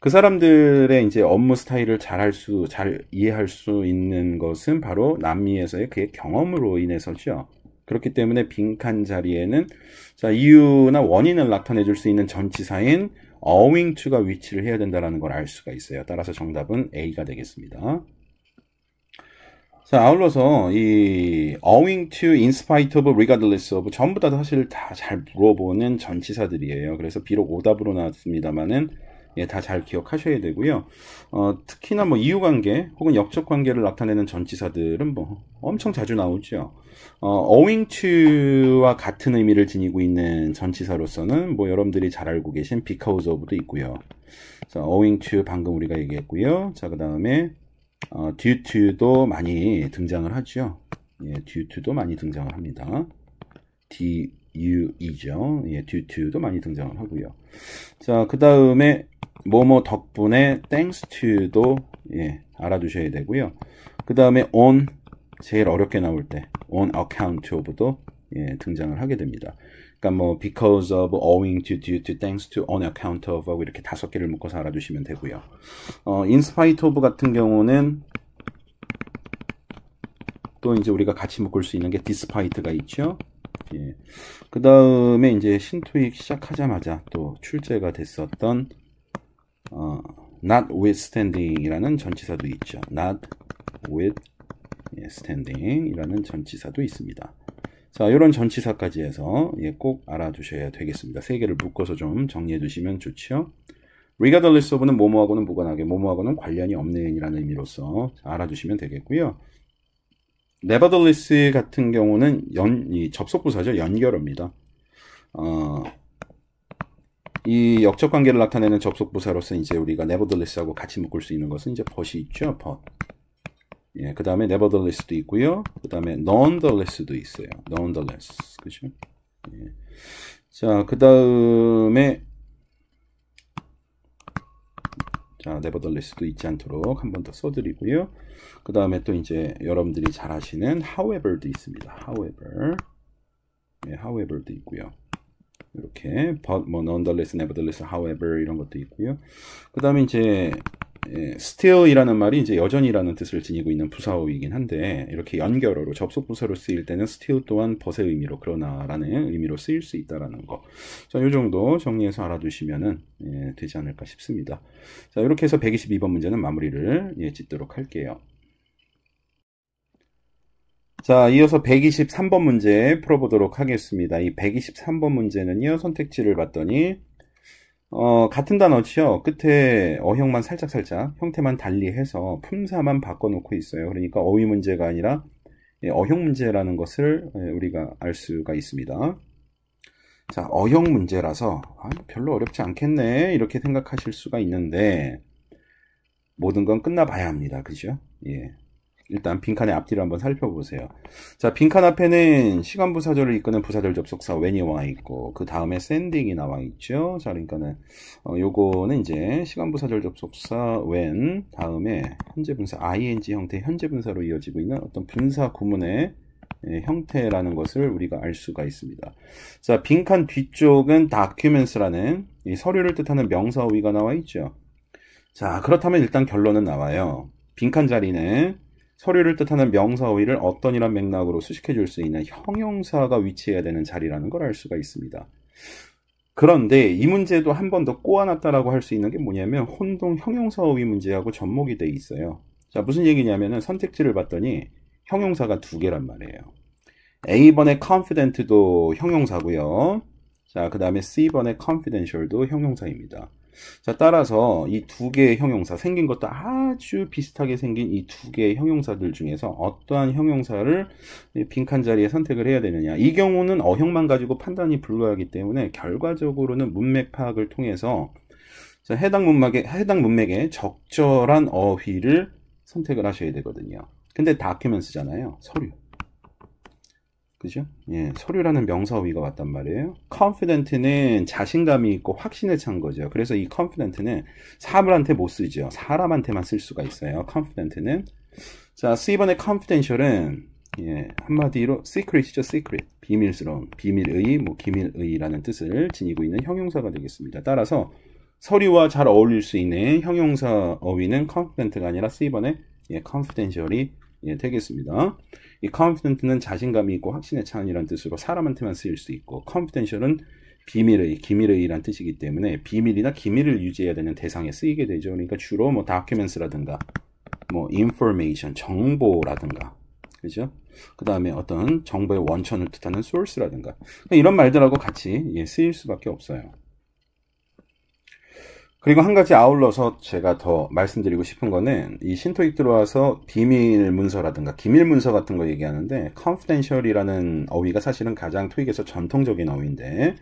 그 사람들의 이제 업무 스타일을 잘 할 수, 잘 이해할 수 있는 것은 바로 남미에서의 그의 경험으로 인해서죠. 그렇기 때문에 빈칸 자리에는 자, 이유나 원인을 나타내 줄 수 있는 전치사인 어윙 투가 위치를 해야 된다는걸 알 수가 있어요. 따라서 정답은 A가 되겠습니다. 자, 아울러서 이 owing to, in spite of, regardless of 전부 다 사실 다 잘 물어보는 전치사들이에요. 그래서 비록 오답으로 나왔습니다만은 예, 다 잘 기억하셔야 되고요. 어, 특히나 뭐 이유관계 혹은 역적관계를 나타내는 전치사들은 뭐 엄청 자주 나오죠. 어, 윙 w 와 같은 의미를 지니고 있는 전치사로서는 뭐 여러분들이 잘 알고 계신 because of도 있고요. 자, owing to 방금 우리가 얘기했고요. 자, 그 다음에 어, due to도 많이 등장을 하죠. 예, due to도 많이 등장을 합니다. due죠. 예, due to도 많이 등장을 하고요. 자, 그 다음에 뭐뭐 덕분에 thanks to도 예, 알아두셔야 되고요. 그 다음에 on 제일 어렵게 나올 때 on account of도 예, 등장을 하게 됩니다. 그러니까 뭐 because of, owing to, due to, thanks to, on account of 하고 이렇게 다섯 개를 묶어서 알아두시면 되고요. 어, in spite of 같은 경우는 또 이제 우리가 같이 묶을 수 있는 게 despite가 있죠. 예. 그 다음에 이제 신토익 시작하자마자 또 출제가 됐었던 어, notwithstanding이라는 전치사도 있죠. notwithstanding이라는 예, 전치사도 있습니다. 자, 이런 전치사까지 해서 예, 꼭 알아두셔야 되겠습니다. 세 개를 묶어서 좀 정리해 두시면 좋지요. regardless of는 뭐뭐하고는 무관하게, 뭐뭐하고는 관련이 없는 이라는 의미로서 알아두시면 되겠고요. nevertheless 같은 경우는 연, 접속부사죠. 연결어입니다. 어, 이 역적 관계를 나타내는 접속 부사로서 이제 우리가 nevertheless하고 같이 묶을 수 있는 것은 이제 but이 있죠. but. 예, 그 다음에 nevertheless도 있고요. 그 다음에 nonetheless도 있어요. nonetheless. 그죠? 예. 자, 그 다음에 자, nevertheless도 있지 않도록 한 번 더 써드리고요. 그 다음에 또 이제 여러분들이 잘 아시는 however도 있습니다. however. 예, however도 있고요. 이렇게 but, 뭐 nonetheless, nevertheless, however 이런 것도 있고요. 그 다음에 이제 예, still이라는 말이 이제 여전히라는 뜻을 지니고 있는 부사어이긴 한데 이렇게 연결어로 접속 부사로 쓰일 때는 still 또한 벗의 의미로 그러나라는 의미로 쓰일 수 있다라는 거. 자, 요 정도 정리해서 알아두시면은 예, 되지 않을까 싶습니다. 자, 이렇게 해서 122번 문제는 마무리를 예, 짓도록 할게요. 자, 이어서 123번 문제 풀어보도록 하겠습니다. 이 123번 문제는요, 선택지를 봤더니, 어, 같은 단어치요. 끝에 어형만 살짝살짝, 형태만 달리해서 품사만 바꿔놓고 있어요. 그러니까 어휘 문제가 아니라 예, 어형 문제라는 것을 예, 우리가 알 수가 있습니다. 자, 어형 문제라서, 아, 별로 어렵지 않겠네. 이렇게 생각하실 수가 있는데, 모든 건 끝나봐야 합니다. 그죠? 예. 일단 빈칸의 앞뒤를 한번 살펴보세요. 자, 빈칸 앞에는 시간 부사절을 이끄는 부사절 접속사 when이 와 있고 그 다음에 sending이 나와 있죠. 자, 그러니까는 어, 요거는 이제 시간 부사절 접속사 when 다음에 현재 분사 ing 형태 현재 분사로 이어지고 있는 어떤 분사 구문의 예, 형태라는 것을 우리가 알 수가 있습니다. 자, 빈칸 뒤쪽은 documents라는 서류를 뜻하는 명사 어위가 나와 있죠. 자, 그렇다면 일단 결론은 나와요. 빈칸 자리는 서류를 뜻하는 명사어휘를 어떤 이런 맥락으로 수식해 줄 수 있는 형용사가 위치해야 되는 자리라는 걸 알 수가 있습니다. 그런데 이 문제도 한 번 더 꼬아놨다라고 할 수 있는 게 뭐냐면 혼동 형용사어휘 문제하고 접목이 돼 있어요. 자 무슨 얘기냐면은 선택지를 봤더니 형용사가 두 개란 말이에요. A번의 confident도 형용사고요. 자, 그 다음에 C번의 confidential도 형용사입니다. 자, 따라서 이 두 개의 형용사, 생긴 것도 아주 비슷하게 생긴 이 두 개의 형용사들 중에서 어떠한 형용사를 빈칸 자리에 선택을 해야 되느냐. 이 경우는 어형만 가지고 판단이 불가하기 때문에 결과적으로는 문맥 파악을 통해서 자, 해당 문맥에, 해당 문맥에 적절한 어휘를 선택을 하셔야 되거든요. 근데 다큐멘스잖아요. 서류. 그죠? 예, 서류라는 명사 어휘가 왔단 말이에요. confident는 자신감이 있고 확신에 찬 거죠. 그래서 이 confident는 사물한테 못 쓰죠. 사람한테만 쓸 수가 있어요. confident는. 자, C번의 confidential은, 예, 한마디로 secret이죠, secret. 비밀스러운, 비밀의, 뭐, 기밀의라는 뜻을 지니고 있는 형용사가 되겠습니다. 따라서 서류와 잘 어울릴 수 있는 형용사 어휘는 confident가 아니라 C번의 예, confidential이 예, 되겠습니다. 이 confident는 자신감이 있고 확신에 찬 이란 뜻으로 사람한테만 쓰일 수 있고 confidential은 비밀의, 기밀의란 뜻이기 때문에 비밀이나 기밀을 유지해야 되는 대상에 쓰이게 되죠. 그러니까 주로 뭐 documents라든가 뭐 information, 정보라든가 그죠? 그 다음에 어떤 정보의 원천을 뜻하는 source라든가 그러니까 이런 말들하고 같이 예, 쓰일 수밖에 없어요. 그리고 한 가지 아울러서 제가 더 말씀드리고 싶은 거는 이 신토익 들어와서 비밀 문서라든가 기밀 문서 같은 거 얘기하는데 confidential이라는 어휘가 사실은 가장 토익에서 전통적인 어휘인데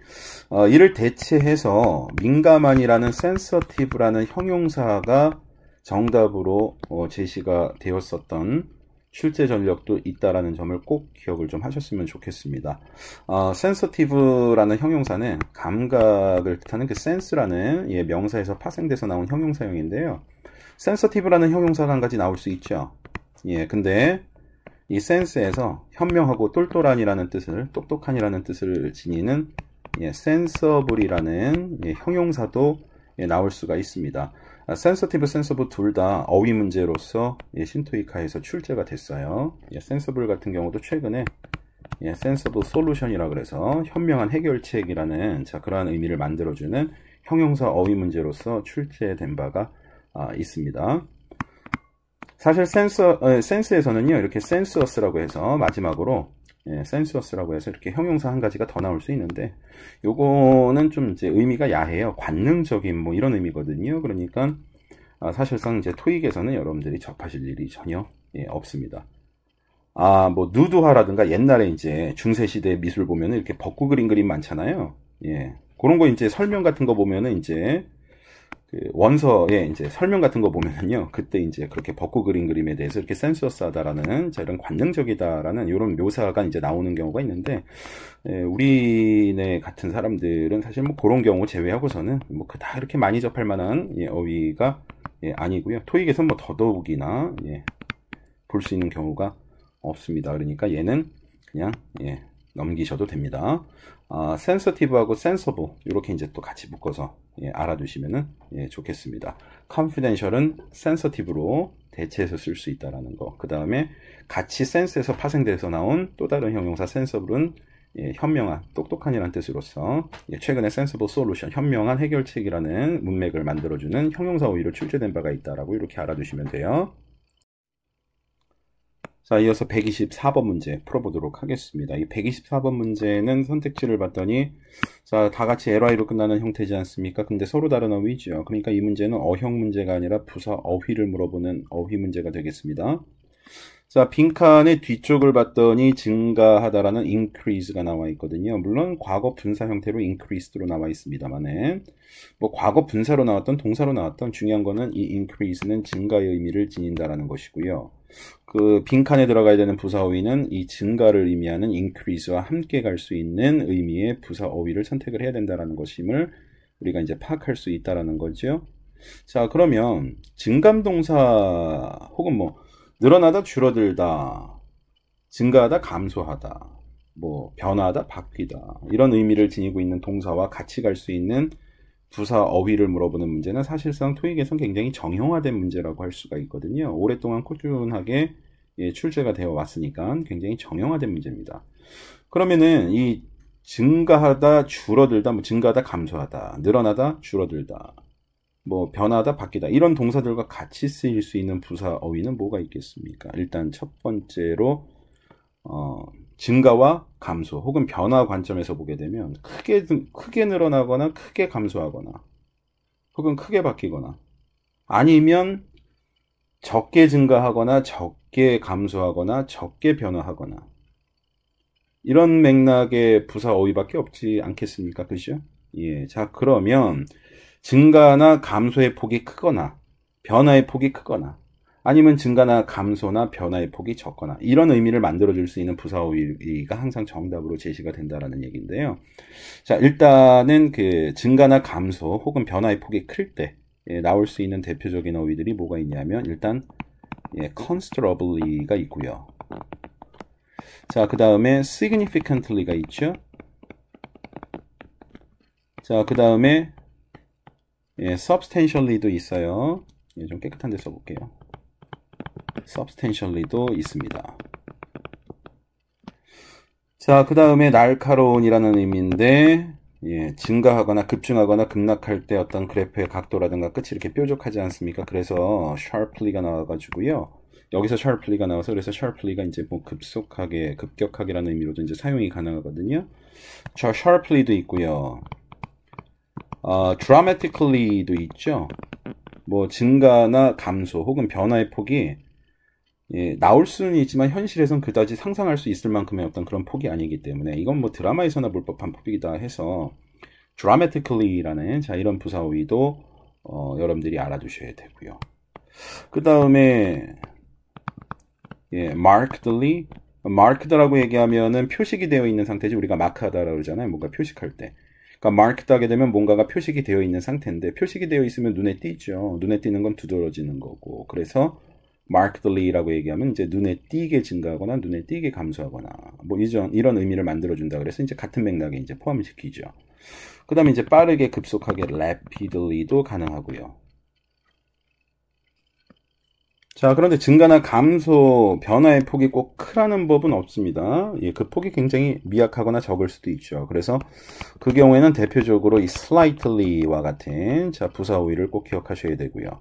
어, 이를 대체해서 민감한이라는 sensitive라는 형용사가 정답으로 어, 제시가 되었었던 출제 전력도 있다라는 점을 꼭 기억을 좀 하셨으면 좋겠습니다. 어, sensitive라는 형용사는 감각을 뜻하는 그 sense라는 예, 명사에서 파생돼서 나온 형용사형인데요. sensitive라는 형용사가 한 가지 나올 수 있죠. 예, 근데 이 sense에서 현명하고 똘똘한이라는 뜻을 똑똑한이라는 뜻을 지니는 예, sensible이라는 예, 형용사도 예, 나올 수가 있습니다. 아, 센서티브, 센서블 둘 다 어휘 문제로서 예, 신토이카에서 출제가 됐어요. 예, 센서블 같은 경우도 최근에 예, 센서블 솔루션이라 그래서 현명한 해결책이라는 자 그러한 의미를 만들어주는 형용사 어휘 문제로서 출제된 바가 아, 있습니다. 사실 센서 에, 어, 센스에서는요 이렇게 센서스라고 해서 마지막으로 예, 센수어스라고 해서 이렇게 형용사 한 가지가 더 나올 수 있는데 요거는 좀 이제 의미가 야해요. 관능적인 뭐 이런 의미거든요. 그러니까 아, 사실상 이제 토익에서는 여러분들이 접하실 일이 전혀 예, 없습니다. 아, 뭐 누드화라든가 옛날에 이제 중세 시대 미술 보면 이렇게 벚구 그림 그림 많잖아요. 예. 그런 거 이제 설명 같은 거 보면은 이제 그 원서에 이제 설명 같은 거 보면은요, 그때 이제 그렇게 벚꽃 그린 그림에 대해서 이렇게 센스어스하다라는 이런 관능적이다라는 이런 묘사가 이제 나오는 경우가 있는데, 예, 우리네 같은 사람들은 사실 뭐 그런 경우 제외하고서는 뭐 그다 이렇게 많이 접할 만한 예, 어휘가 예, 아니고요. 토익에서 뭐 더더욱이나 예, 볼 수 있는 경우가 없습니다. 그러니까 얘는 그냥 예, 넘기셔도 됩니다. 어, 센서티브하고 센서브 이렇게 이제 또 같이 묶어서 예, 알아두시면 예, 좋겠습니다. 컨피덴셜은 센서티브로 대체해서 쓸 수 있다라는 거. 그 다음에 같이 센스에서 파생돼서 나온 또 다른 형용사 센서블은 예, 현명한, 똑똑한이라는 뜻으로서 예, 최근에 센서블 솔루션, 현명한 해결책이라는 문맥을 만들어주는 형용사 오이로 출제된 바가 있다라고 이렇게 알아두시면 돼요. 자, 이어서 124번 문제 풀어보도록 하겠습니다. 이 124번 문제는 선택지를 봤더니 자, 다 같이 LI로 끝나는 형태지 않습니까? 근데 서로 다른 어휘죠. 그러니까 이 문제는 어형 문제가 아니라 부사 어휘를 물어보는 어휘 문제가 되겠습니다. 자, 빈칸의 뒤쪽을 봤더니 증가하다라는 increase가 나와 있거든요. 물론 과거 분사 형태로 increased로 나와 있습니다만은 뭐 과거 분사로 나왔던 동사로 나왔던 중요한 거는 이 increase는 증가의 의미를 지닌다라는 것이고요. 그 빈칸에 들어가야 되는 부사 어휘는 이 증가를 의미하는 increase와 함께 갈 수 있는 의미의 부사 어휘를 선택을 해야 된다라는 것임을 우리가 이제 파악할 수 있다라는 거죠. 자, 그러면 증감동사 혹은 뭐 늘어나다 줄어들다 증가하다 감소하다 뭐 변하다 바뀌다 이런 의미를 지니고 있는 동사와 같이 갈 수 있는 부사 어휘를 물어보는 문제는 사실상 토익에선 굉장히 정형화된 문제라고 할 수가 있거든요. 오랫동안 꾸준하게 예, 출제가 되어 왔으니까 굉장히 정형화된 문제입니다. 그러면은 이 증가하다, 줄어들다, 뭐 증가하다, 감소하다, 늘어나다, 줄어들다, 뭐 변하다, 바뀌다 이런 동사들과 같이 쓰일 수 있는 부사 어휘는 뭐가 있겠습니까? 일단 첫 번째로 어, 증가와 감소 혹은 변화 관점에서 보게 되면 크게 크게 늘어나거나 크게 감소하거나 혹은 크게 바뀌거나 아니면 적게 증가하거나 적게 감소하거나 적게 변화하거나 이런 맥락의 부사 어휘밖에 없지 않겠습니까? 그죠? 예. 자, 그러면 증가나 감소의 폭이 크거나 변화의 폭이 크거나 아니면 증가나 감소나 변화의 폭이 적거나 이런 의미를 만들어줄 수 있는 부사어휘가 항상 정답으로 제시가 된다라는 얘기인데요. 자 일단은 그 증가나 감소 혹은 변화의 폭이 클때 예, 나올 수 있는 대표적인 어휘들이 뭐가 있냐면 일단 예, considerably가 있고요. 자, 그 다음에 significantly가 있죠. 자, 그 다음에 예, substantially도 있어요. 예, 좀 깨끗한 데 써볼게요. substantially도 있습니다. 자, 그 다음에 날카로운이라는 의미인데, 예, 증가하거나 급증하거나 급락할 때 어떤 그래프의 각도라든가 끝이 이렇게 뾰족하지 않습니까? 그래서 sharply가 나와가지고요. 여기서 sharply가 나와서 그래서 sharply가 이제 뭐 급속하게, 급격하게라는 의미로도 이제 사용이 가능하거든요. 자, sharply도 있고요. 어, dramatically도 있죠. 뭐 증가나 감소 혹은 변화의 폭이 예, 나올 수는 있지만 현실에선 그다지 상상할 수 있을 만큼의 어떤 그런 폭이 아니기 때문에 이건 뭐 드라마에서나 볼 법한 폭이다 해서 dramatically라는 자 이런 부사어휘도 어, 여러분들이 알아두셔야 되고요. 그 다음에 예, markedly marked라고 얘기하면은 표식이 되어 있는 상태지 우리가 마크하다라고 그러잖아요. 뭔가 표식할 때. 그러니까 marked 하게 되면 뭔가가 표식이 되어 있는 상태인데 표식이 되어 있으면 눈에 띄죠. 눈에 띄는 건 두드러지는 거고. 그래서 markedly라고 얘기하면 이제 눈에 띄게 증가하거나 눈에 띄게 감소하거나 뭐 이런 이런 의미를 만들어 준다 그래서 이제 같은 맥락에 이제 포함을 시키죠. 그다음에 이제 빠르게 급속하게 rapidly도 가능하고요. 자, 그런데 증가나 감소, 변화의 폭이 꼭 크라는 법은 없습니다. 예, 그 폭이 굉장히 미약하거나 적을 수도 있죠. 그래서 그 경우에는 대표적으로 이 slightly와 같은 자, 부사오휘를꼭 기억하셔야 되고요.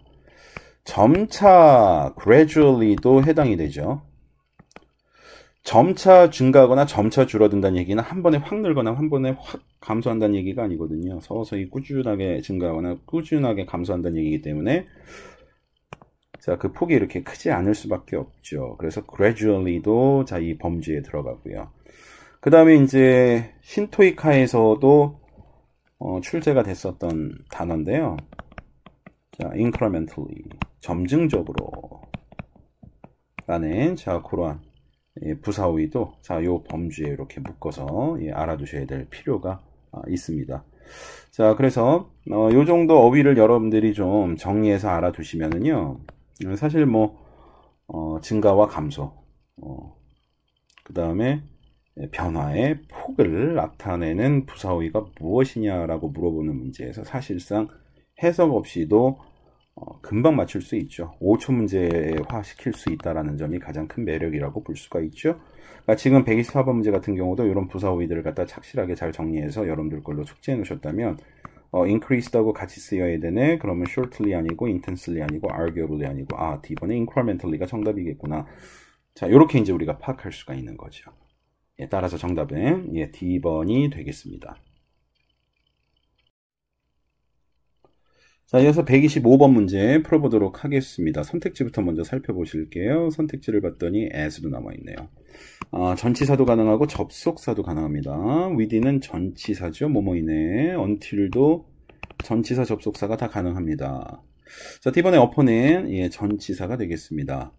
점차 gradually도 해당이 되죠. 점차 증가하거나 점차 줄어든다는 얘기는 한 번에 확 늘거나 한 번에 확 감소한다는 얘기가 아니거든요. 서서히 꾸준하게 증가하거나 꾸준하게 감소한다는 얘기이기 때문에 자, 그 폭이 이렇게 크지 않을 수밖에 없죠. 그래서 gradually도 자, 이 범주에 들어가고요. 그 다음에 이제 신토이카에서도 어, 출제가 됐었던 단어인데요. 자, incrementally. 점증적으로 라는 자 그러한 예, 부사어휘도 자 요 범주에 이렇게 묶어서 예, 알아두셔야 될 필요가 아, 있습니다. 자 그래서 어, 요 정도 어휘를 여러분들이 좀 정리해서 알아두시면은요 사실 뭐 어, 증가와 감소 어, 그 다음에 예, 변화의 폭을 나타내는 부사어휘가 무엇이냐라고 물어보는 문제에서 사실상 해석 없이도 어, 금방 맞출 수 있죠. 5초 문제화 시킬 수 있다는 점이 가장 큰 매력이라고 볼 수가 있죠. 그러니까 지금 124번 문제 같은 경우도 이런 부사오이들을 갖다 착실하게 잘 정리해서 여러분들 걸로 숙제해 놓으셨다면 어, increased하고 같이 쓰여야 되네. 그러면 shortly 아니고 intensely 아니고 arguably 아니고 아, 이번에 incrementally가 정답이겠구나. 자, 이렇게 이제 우리가 파악할 수가 있는 거죠. 예, 따라서 정답은 예, D번이 되겠습니다. 자, 이어서 125번 문제 풀어보도록 하겠습니다. 선택지부터 먼저 살펴보실게요. 선택지를 봤더니 as도 남아있네요. 아, 전치사도 가능하고 접속사도 가능합니다. with는 전치사죠. 뭐뭐이네. until도 전치사, 접속사가 다 가능합니다. 자, 이번에 어퍼는 예, 전치사가 되겠습니다.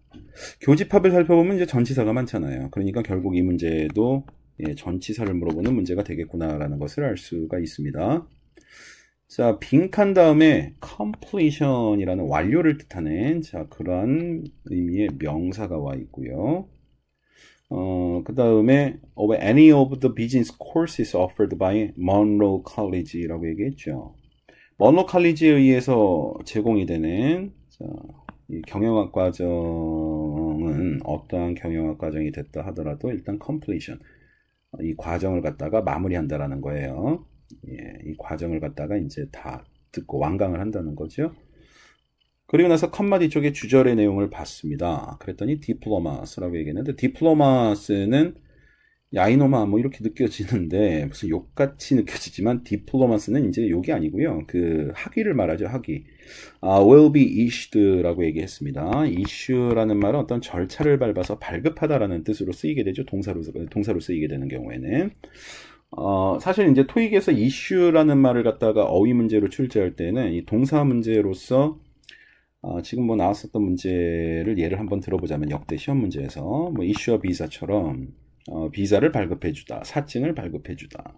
교집합을 살펴보면 이제 전치사가 많잖아요. 그러니까 결국 이 문제도 예, 전치사를 물어보는 문제가 되겠구나라는 것을 알 수가 있습니다. 자, 빈칸 다음에 completion이라는 완료를 뜻하는 자, 그런 의미의 명사가 와 있고요. 어, 그 다음에 of any of the business courses offered by Monroe College라고 얘기했죠. Monroe College에 의해서 제공이 되는 자, 이 경영학 과정은 어떠한 경영학 과정이 됐다 하더라도 일단 completion 어, 이 과정을 갖다가 마무리한다라는 거예요. 예, 이 과정을 갖다가 이제 다 듣고 완강을 한다는 거죠. 그리고 나서 컷마디 쪽에 주절의 내용을 봤습니다. 그랬더니 디플로마스라고 얘기했는데 디플로마스는 야이노마 뭐 이렇게 느껴지는데 무슨 욕같이 느껴지지만 디플로마스는 이제 욕이 아니고요. 그 학위를 말하죠. 학위. 아, will be issued라고 얘기했습니다. issue라는 말은 어떤 절차를 밟아서 발급하다라는 뜻으로 쓰이게 되죠. 동사로 동사로 쓰이게 되는 경우에는 어, 사실 이제 토익에서 이슈라는 말을 갖다가 어휘 문제로 출제할 때는 이 동사 문제로서 어, 지금 뭐 나왔었던 문제를 예를 한번 들어보자면 역대 시험 문제에서 뭐 이슈와 비자처럼 어, 비자를 발급해주다, 사진을 발급해주다.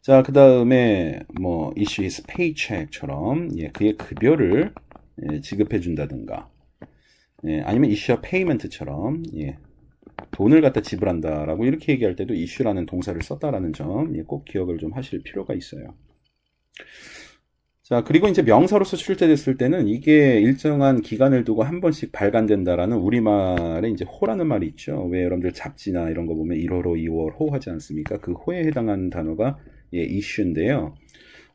자, 그 다음에 뭐 이슈 is paycheck처럼 예, 그의 급여를 예, 지급해준다든가. 예, 아니면 이슈와 페이먼트처럼 예, 돈을 갖다 지불한다라고 이렇게 얘기할 때도 이슈라는 동사를 썼다라는 점꼭 예, 기억을 좀 하실 필요가 있어요. 자, 그리고 이제 명사로서 출제됐을 때는 이게 일정한 기간을 두고 한 번씩 발간된다라는 우리말에 이제 호라는 말이 있죠. 왜 여러분들 잡지나 이런 거 보면 1호로 2월 호 하지 않습니까? 그 호에 해당하는 단어가 예, 이슈인데요.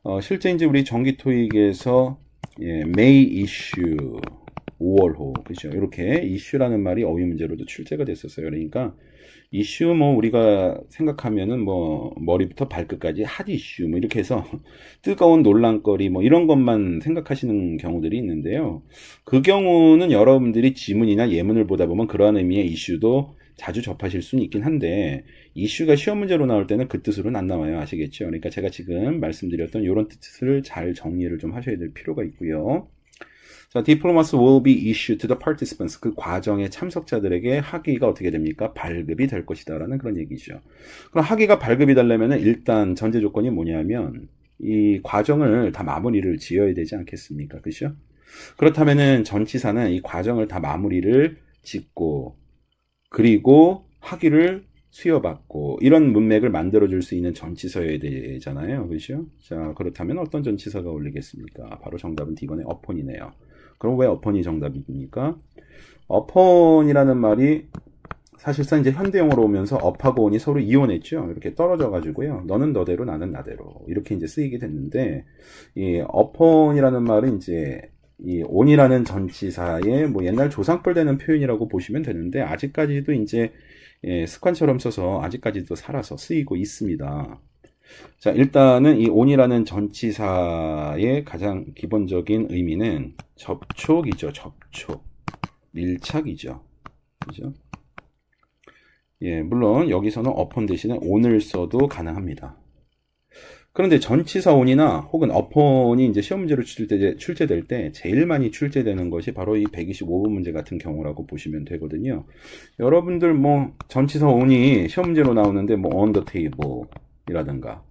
어, 실제 이제 우리 정기토익에서 예, m 이 y i 5월호 그죠 이렇게 이슈라는 말이 어휘 문제로도 출제가 됐었어요 그러니까 이슈 뭐 우리가 생각하면은 뭐 머리부터 발끝까지 핫 이슈 뭐 이렇게 해서 뜨거운 논란거리 뭐 이런 것만 생각하시는 경우들이 있는데요 그 경우는 여러분들이 지문이나 예문을 보다 보면 그러한 의미의 이슈도 자주 접하실 수는 있긴 한데 이슈가 시험 문제로 나올 때는 그 뜻으로는 안 나와요 아시겠죠 그러니까 제가 지금 말씀드렸던 이런 뜻을 잘 정리를 좀 하셔야 될 필요가 있고요 자, diplomas will be issued to the participants. 그 과정에 참석자들에게 학위가 어떻게 됩니까? 발급이 될 것이다라는 그런 얘기죠. 그럼 학위가 발급이 되려면 일단 전제 조건이 뭐냐면 이 과정을 다 마무리를 지어야 되지 않겠습니까? 그렇죠? 그렇다면은 전치사는 이 과정을 다 마무리를 짓고 그리고 학위를 수여받고 이런 문맥을 만들어줄 수 있는 전치사여야 되잖아요. 그렇죠? 자 그렇다면 어떤 전치사가 올리겠습니까? 바로 정답은 D번의 어폰이네요. 그럼 왜 어펀이 정답입니까? 어펀이라는 말이 사실상 이제 현대형으로 오면서 업하고 온이 서로 이혼했죠. 이렇게 떨어져 가지고요. 너는 너대로 나는 나대로 이렇게 이제 쓰이게 됐는데 이 업혼이라는 말은 이제 이 온이라는 전치사의 뭐 옛날 조상벌되는 표현이라고 보시면 되는데 아직까지도 이제 예, 습관처럼 써서 아직까지도 살아서 쓰이고 있습니다. 자, 일단은 이온이라는 전치사의 가장 기본적인 의미는 접촉이죠. 접촉. 밀착이죠. 그죠? 예, 물론 여기서는 upon 대신에 on을 써도 가능합니다. 그런데 전치사 온이나 혹은 upon이 이제 시험 문제로 출제, 출제될 때 제일 많이 출제되는 것이 바로 이 125번 문제 같은 경우라고 보시면 되거든요. 여러분들 뭐 전치사 온이 시험 문제로 나오는데 뭐 on the table, 이라든가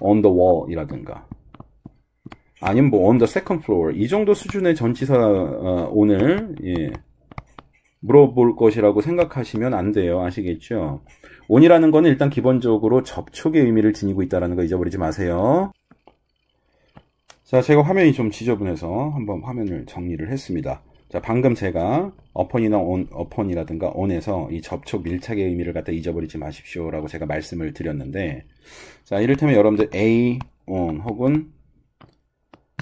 on the wall 이라든가 아니면 뭐 on the second floor 이 정도 수준의 전치사 어, 오늘 예, 물어볼 것이라고 생각하시면 안 돼요 아시겠죠 on이라는 거는 일단 기본적으로 접촉의 의미를 지니고 있다는 거 잊어버리지 마세요 자 제가 화면이 좀 지저분해서 한번 화면을 정리를 했습니다 자, 방금 제가 어폰이나 온, 어폰이라든가 온에서 이 접촉 밀착의 의미를 갖다 잊어버리지 마십시오라고 제가 말씀을 드렸는데, 자, 이를테면 여러분들 A on 혹은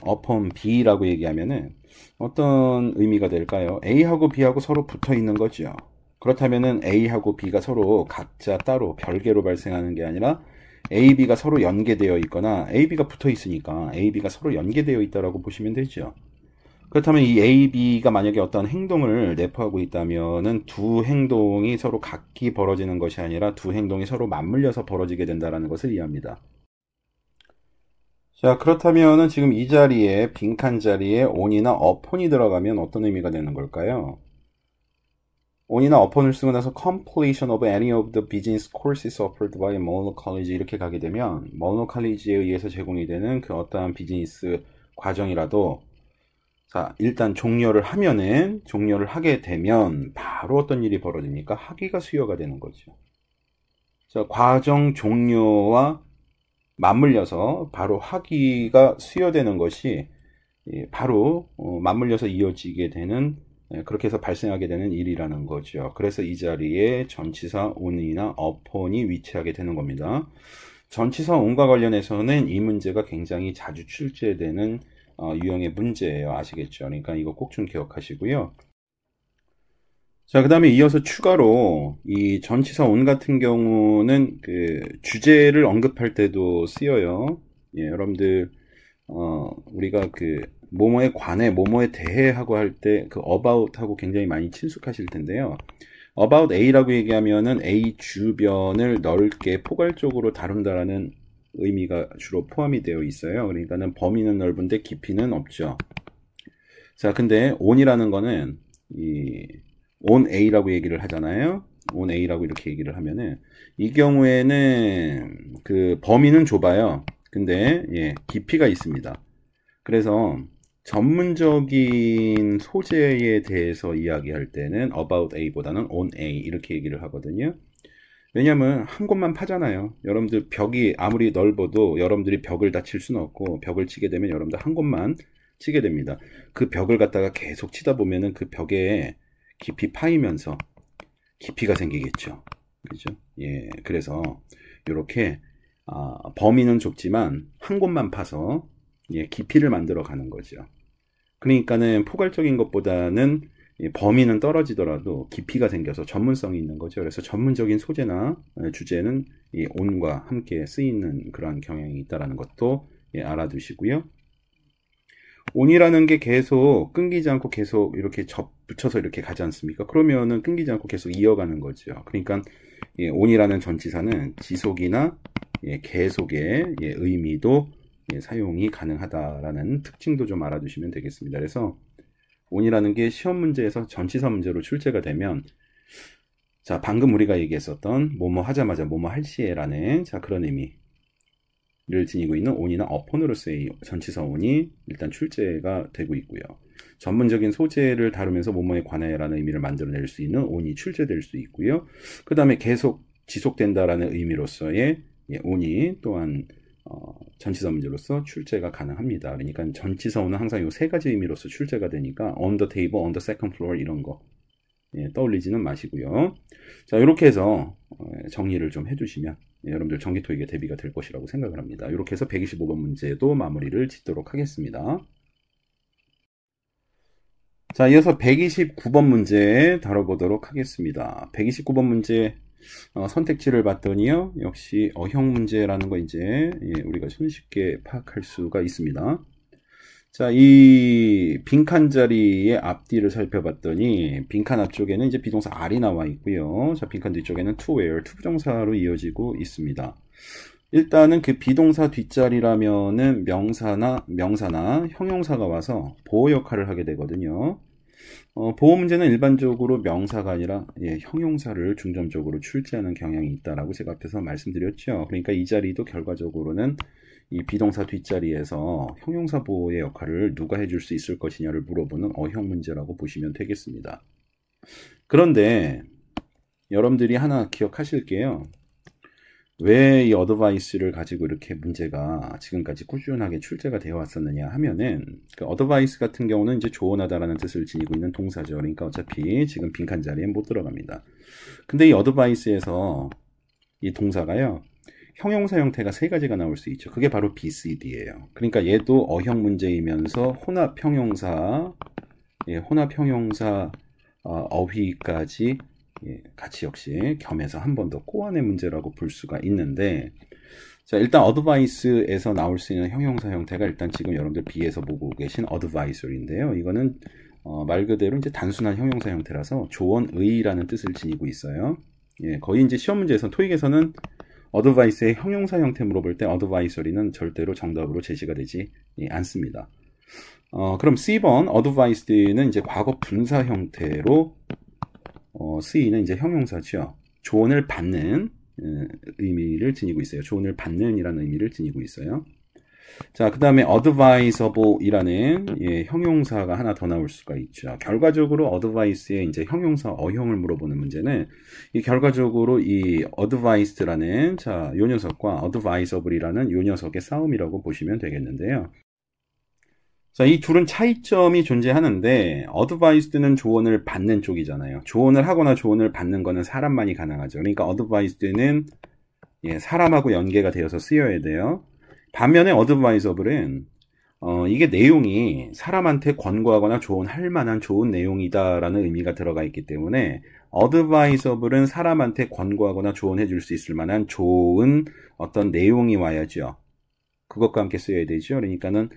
upon B라고 얘기하면은 어떤 의미가 될까요? A하고 B하고 서로 붙어 있는 거죠. 그렇다면은 A하고 B가 서로 각자 따로 별개로 발생하는 게 아니라 A, B가 서로 연계되어 있거나 A, B가 붙어 있으니까 A, B가 서로 연계되어 있다라고 보시면 되죠. 그렇다면 이 A, B가 만약에 어떤 행동을 내포하고 있다면은 두 행동이 서로 각기 벌어지는 것이 아니라 두 행동이 서로 맞물려서 벌어지게 된다라는 것을 이해합니다. 자, 그렇다면은 지금 이 자리에 빈칸 자리에 on이나 upon이 들어가면 어떤 의미가 되는 걸까요? on이나 upon을 쓰고 나서 completion of any of the business courses offered by Mono College 이렇게 가게 되면 Mono College에 의해서 제공이 되는 그 어떠한 비즈니스 과정이라도 자, 일단 종료를 하면은 종료를 하게 되면 바로 어떤 일이 벌어집니까? 학위가 수여가 되는 거죠. 자, 과정 종료와 맞물려서 바로 학위가 수여되는 것이 예, 바로 어, 맞물려서 이어지게 되는 예, 그렇게 해서 발생하게 되는 일이라는 거죠. 그래서 이 자리에 전치사 온이나 어폰이 위치하게 되는 겁니다. 전치사 온과 관련해서는 이 문제가 굉장히 자주 출제되는 어, 유형의 문제예요. 아시겠죠? 그러니까 이거 꼭 좀 기억하시고요. 자, 그 다음에 이어서 추가로 이 전치사 온 같은 경우는 그 주제를 언급할 때도 쓰여요. 예, 여러분들, 어, 우리가 그 뭐뭐에 관해, 뭐뭐에 대해 하고 할 때 그 about하고 굉장히 많이 친숙하실 텐데요. about A라고 얘기하면은 A 주변을 넓게 포괄적으로 다룬다라는 의미가 주로 포함이 되어 있어요. 그러니까는 범위는 넓은데 깊이는 없죠. 자, 근데 on이라는 거는 이 on a라고 얘기를 하잖아요. on a라고 이렇게 얘기를 하면은 이 경우에는 그 범위는 좁아요. 근데 예, 깊이가 있습니다. 그래서 전문적인 소재에 대해서 이야기할 때는 about a보다는 on a 이렇게 얘기를 하거든요. 왜냐면 한 곳만 파잖아요. 여러분들 벽이 아무리 넓어도 여러분들이 벽을 다칠 수는 없고 벽을 치게 되면 여러분들 한 곳만 치게 됩니다. 그 벽을 갖다가 계속 치다 보면은 그 벽에 깊이 파이면서 깊이가 생기겠죠. 그죠? 예. 그래서 이렇게 아, 범위는 좁지만 한 곳만 파서 예, 깊이를 만들어 가는 거죠. 그러니까는 포괄적인 것보다는 범위는 떨어지더라도 깊이가 생겨서 전문성이 있는 거죠. 그래서 전문적인 소재나 예, 주제는 이 온과 함께 쓰이는 그러한 경향이 있다라는 것도 예, 알아두시고요. 온이라는 게 계속 끊기지 않고 계속 이렇게 접붙여서 이렇게 가지 않습니까? 그러면은 끊기지 않고 계속 이어가는 거죠. 그러니까 예, 온이라는 전치사는 지속이나 예, 계속의 예, 의미도 예, 사용이 가능하다라는 특징도 좀 알아두시면 되겠습니다. 그래서 온이라는 게 시험 문제에서 전치사 문제로 출제가 되면 자 방금 우리가 얘기했었던 뭐뭐 하자마자 뭐뭐 할 시에라는 자 그런 의미를 지니고 있는 온이나 어폰으로서의 전치사 온이 일단 출제가 되고 있고요. 전문적인 소재를 다루면서 뭐뭐에 관해라는 의미를 만들어낼 수 있는 온이 출제될 수 있고요. 그 다음에 계속 지속된다라는 의미로서의 예, 온이 또한 어, 전치사문제로서 출제가 가능합니다. 그러니까 전치사오는 항상 이 세 가지 의미로서 출제가 되니까 on the table, on the second floor 이런 거 예, 떠올리지는 마시고요. 자 이렇게 해서 어, 정리를 좀 해주시면 예, 여러분들 전기토익에 대비가 될 것이라고 생각을 합니다. 이렇게 해서 125번 문제도 마무리를 짓도록 하겠습니다. 자 이어서 129번 문제 다뤄보도록 하겠습니다. 129번 문제 어, 선택지를 봤더니요. 역시 어형 문제라는 거 이제 예, 우리가 손쉽게 파악할 수가 있습니다. 자, 이 빈칸 자리의 앞뒤를 살펴봤더니 빈칸 앞쪽에는 이제 비동사 R이 나와 있고요. 자, 빈칸 뒤쪽에는 to where, to 부정사로 이어지고 있습니다. 일단은 그 비동사 뒷자리라면은 명사나 명사나 형용사가 와서 보호 역할을 하게 되거든요. 어, 보호 문제는 일반적으로 명사가 아니라 예, 형용사를 중점적으로 출제하는 경향이 있다라고 제가 앞에서 말씀드렸죠. 그러니까 이 자리도 결과적으로는 이 비동사 뒷자리에서 형용사 보호의 역할을 누가 해줄 수 있을 것이냐를 물어보는 어형 문제라고 보시면 되겠습니다. 그런데 여러분들이 하나 기억하실 게요. 왜이 어드바이스를 가지고 이렇게 문제가 지금까지 꾸준하게 출제가 되어 왔었느냐 하면은 그 어드바이스 같은 경우는 이제 조언하다라는 뜻을 지니고 있는 동사죠. 그러니까 어차피 지금 빈칸 자리에 못 들어갑니다. 근데 이 어드바이스에서 이 동사가요. 형용사 형태가 세 가지가 나올 수 있죠. 그게 바로 BCD예요. 그러니까 얘도 어형 문제이면서 혼합 형용사, 예, 혼합 형용사 어, 어휘까지 예, 같이 역시 겸해서 한 번 더꼬안의 문제라고 볼 수가 있는데 자 일단 어드바이스에서 나올 수 있는 형용사 형태가 일단 지금 여러분들 비에서 보고 계신 어드바이서인데요. 이거는 어, 말 그대로 이제 단순한 형용사 형태라서 조언의라는 뜻을 지니고 있어요. 예, 거의 이제 시험 문제에서 토익에서는 어드바이스의 형용사 형태 물어볼 때 어드바이서리는 절대로 정답으로 제시가 되지 예, 않습니다. 어, 그럼 C번 어드바이스는 이제 과거 분사 형태로 어, 쓰이는 이제 형용사죠. 조언을 받는 의미를 지니고 있어요. 조언을 받는이라는 의미를 지니고 있어요. 자, 그 다음에 advisable이라는 예, 형용사가 하나 더 나올 수가 있죠. 결과적으로 advice의 이제 형용사 어형을 물어보는 문제는 이 결과적으로 이 advised라는 자, 요 녀석과 advisable이라는 요 녀석의 싸움이라고 보시면 되겠는데요. 자, 이 둘은 차이점이 존재하는데 어드바이스는 드 조언을 받는 쪽이잖아요. 조언을 하거나 조언을 받는 거는 사람만이 가능하죠. 그러니까 어드바이스는 드 예, 사람하고 연계가 되어서 쓰여야 돼요. 반면에 어드바이서블은 어, 이게 내용이 사람한테 권고하거나 조언할 만한 좋은 내용이다라는 의미가 들어가 있기 때문에 어드바이서블은 사람한테 권고하거나 조언해 줄 수 있을 만한 좋은 어떤 내용이 와야죠. 그것과 함께 쓰여야 되죠. 그러니까는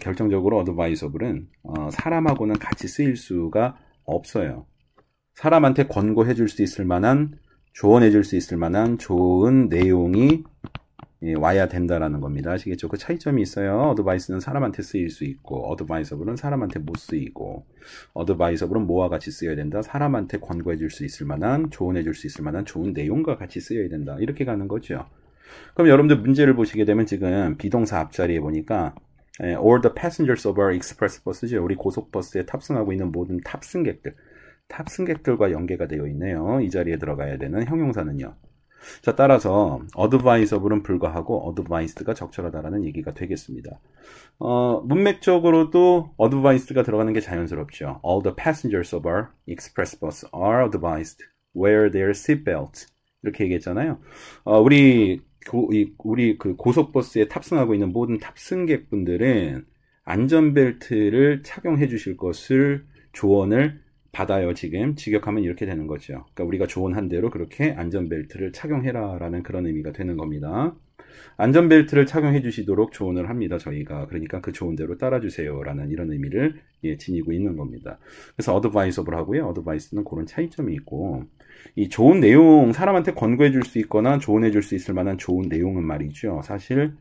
결정적으로 어드바이서블은 어, 사람하고는 같이 쓰일 수가 없어요. 사람한테 권고해 줄 수 있을 만한 조언해 줄 수 있을 만한 좋은 내용이 예, 와야 된다라는 겁니다. 아시겠죠? 그 차이점이 있어요. 어드바이스는 사람한테 쓰일 수 있고, 어드바이서블은 사람한테 못 쓰이고, 어드바이서블은 뭐와 같이 쓰여야 된다? 사람한테 권고해 줄 수 있을 만한, 조언해 줄 수 있을 만한 좋은 내용과 같이 쓰여야 된다. 이렇게 가는 거죠. 그럼 여러분들 문제를 보시게 되면 지금 비동사 앞자리에 보니까 에, all the passengers of our express bus죠. 우리 고속버스에 탑승하고 있는 모든 탑승객들. 탑승객들과 연계가 되어 있네요. 이 자리에 들어가야 되는 형용사는요. 자, 따라서 advisable은 불과하고 advised가 적절하다라는 얘기가 되겠습니다. 어, 문맥적으로도 advised가 들어가는 게 자연스럽죠. All the passengers of our express bus are advised wear their seat belts. 이렇게 얘기했잖아요. 어, 우리 고, 이, 우리 그 고속버스에 탑승하고 있는 모든 탑승객분들은 안전벨트를 착용해 주실 것을 조언을 받아요, 지금. 직역하면 이렇게 되는 거죠. 그러니까 우리가 조언한 대로 그렇게 안전벨트를 착용해라 라는 그런 의미가 되는 겁니다. 안전벨트를 착용해 주시도록 조언을 합니다, 저희가. 그러니까 그 조언대로 따라주세요 라는 이런 의미를 예, 지니고 있는 겁니다. 그래서 어드바이스업을 하고요. 어드바이스는 그런 차이점이 있고, 이 좋은 내용 사람한테 권고해 줄 수 있거나 조언해 줄 수 있을 만한 좋은 내용은 말이죠. 사실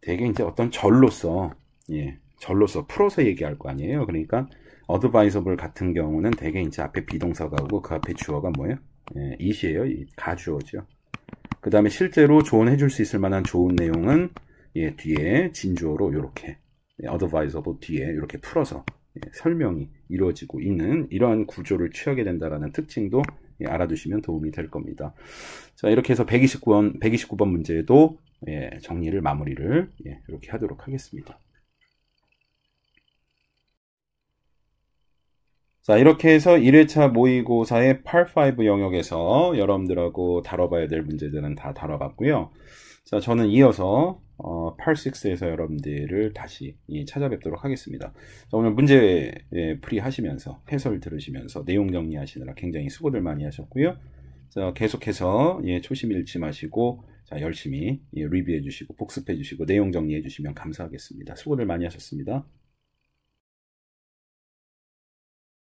되게 이제 어떤 절로서 예, 절로서 풀어서 얘기할 거 아니에요. 그러니까 어드바이서블 같은 경우는 되게 이제 앞에 비동사가 오고 그 앞에 주어가 뭐예요? 예, 이시에요 가주어죠. 그 다음에 실제로 조언해 줄 수 있을 만한 좋은 내용은 예, 뒤에 진주어로 요렇게 예, 어드바이서블 뒤에 이렇게 풀어서 설명이 이루어지고 있는 이러한 구조를 취하게 된다라는 특징도 예, 알아두시면 도움이 될 겁니다. 자, 이렇게 해서 129번, 129번 문제도 정리를 마무리를 예, 이렇게 하도록 하겠습니다. 자, 이렇게 해서 1회차 모의고사의 8-5 영역에서 여러분들하고 다뤄봐야 될 문제들은 다 다뤄봤고요. 자, 저는 이어서 어, 86에서 여러분들을 다시 예, 찾아뵙도록 하겠습니다. 자, 오늘 문제 예, 풀이 하시면서 해설 들으시면서 내용 정리하시느라 굉장히 수고들 많이 하셨고요. 자, 계속해서 예, 초심 잃지 마시고 자, 열심히 예, 리뷰해 주시고 복습해 주시고 내용 정리해 주시면 감사하겠습니다. 수고들 많이 하셨습니다.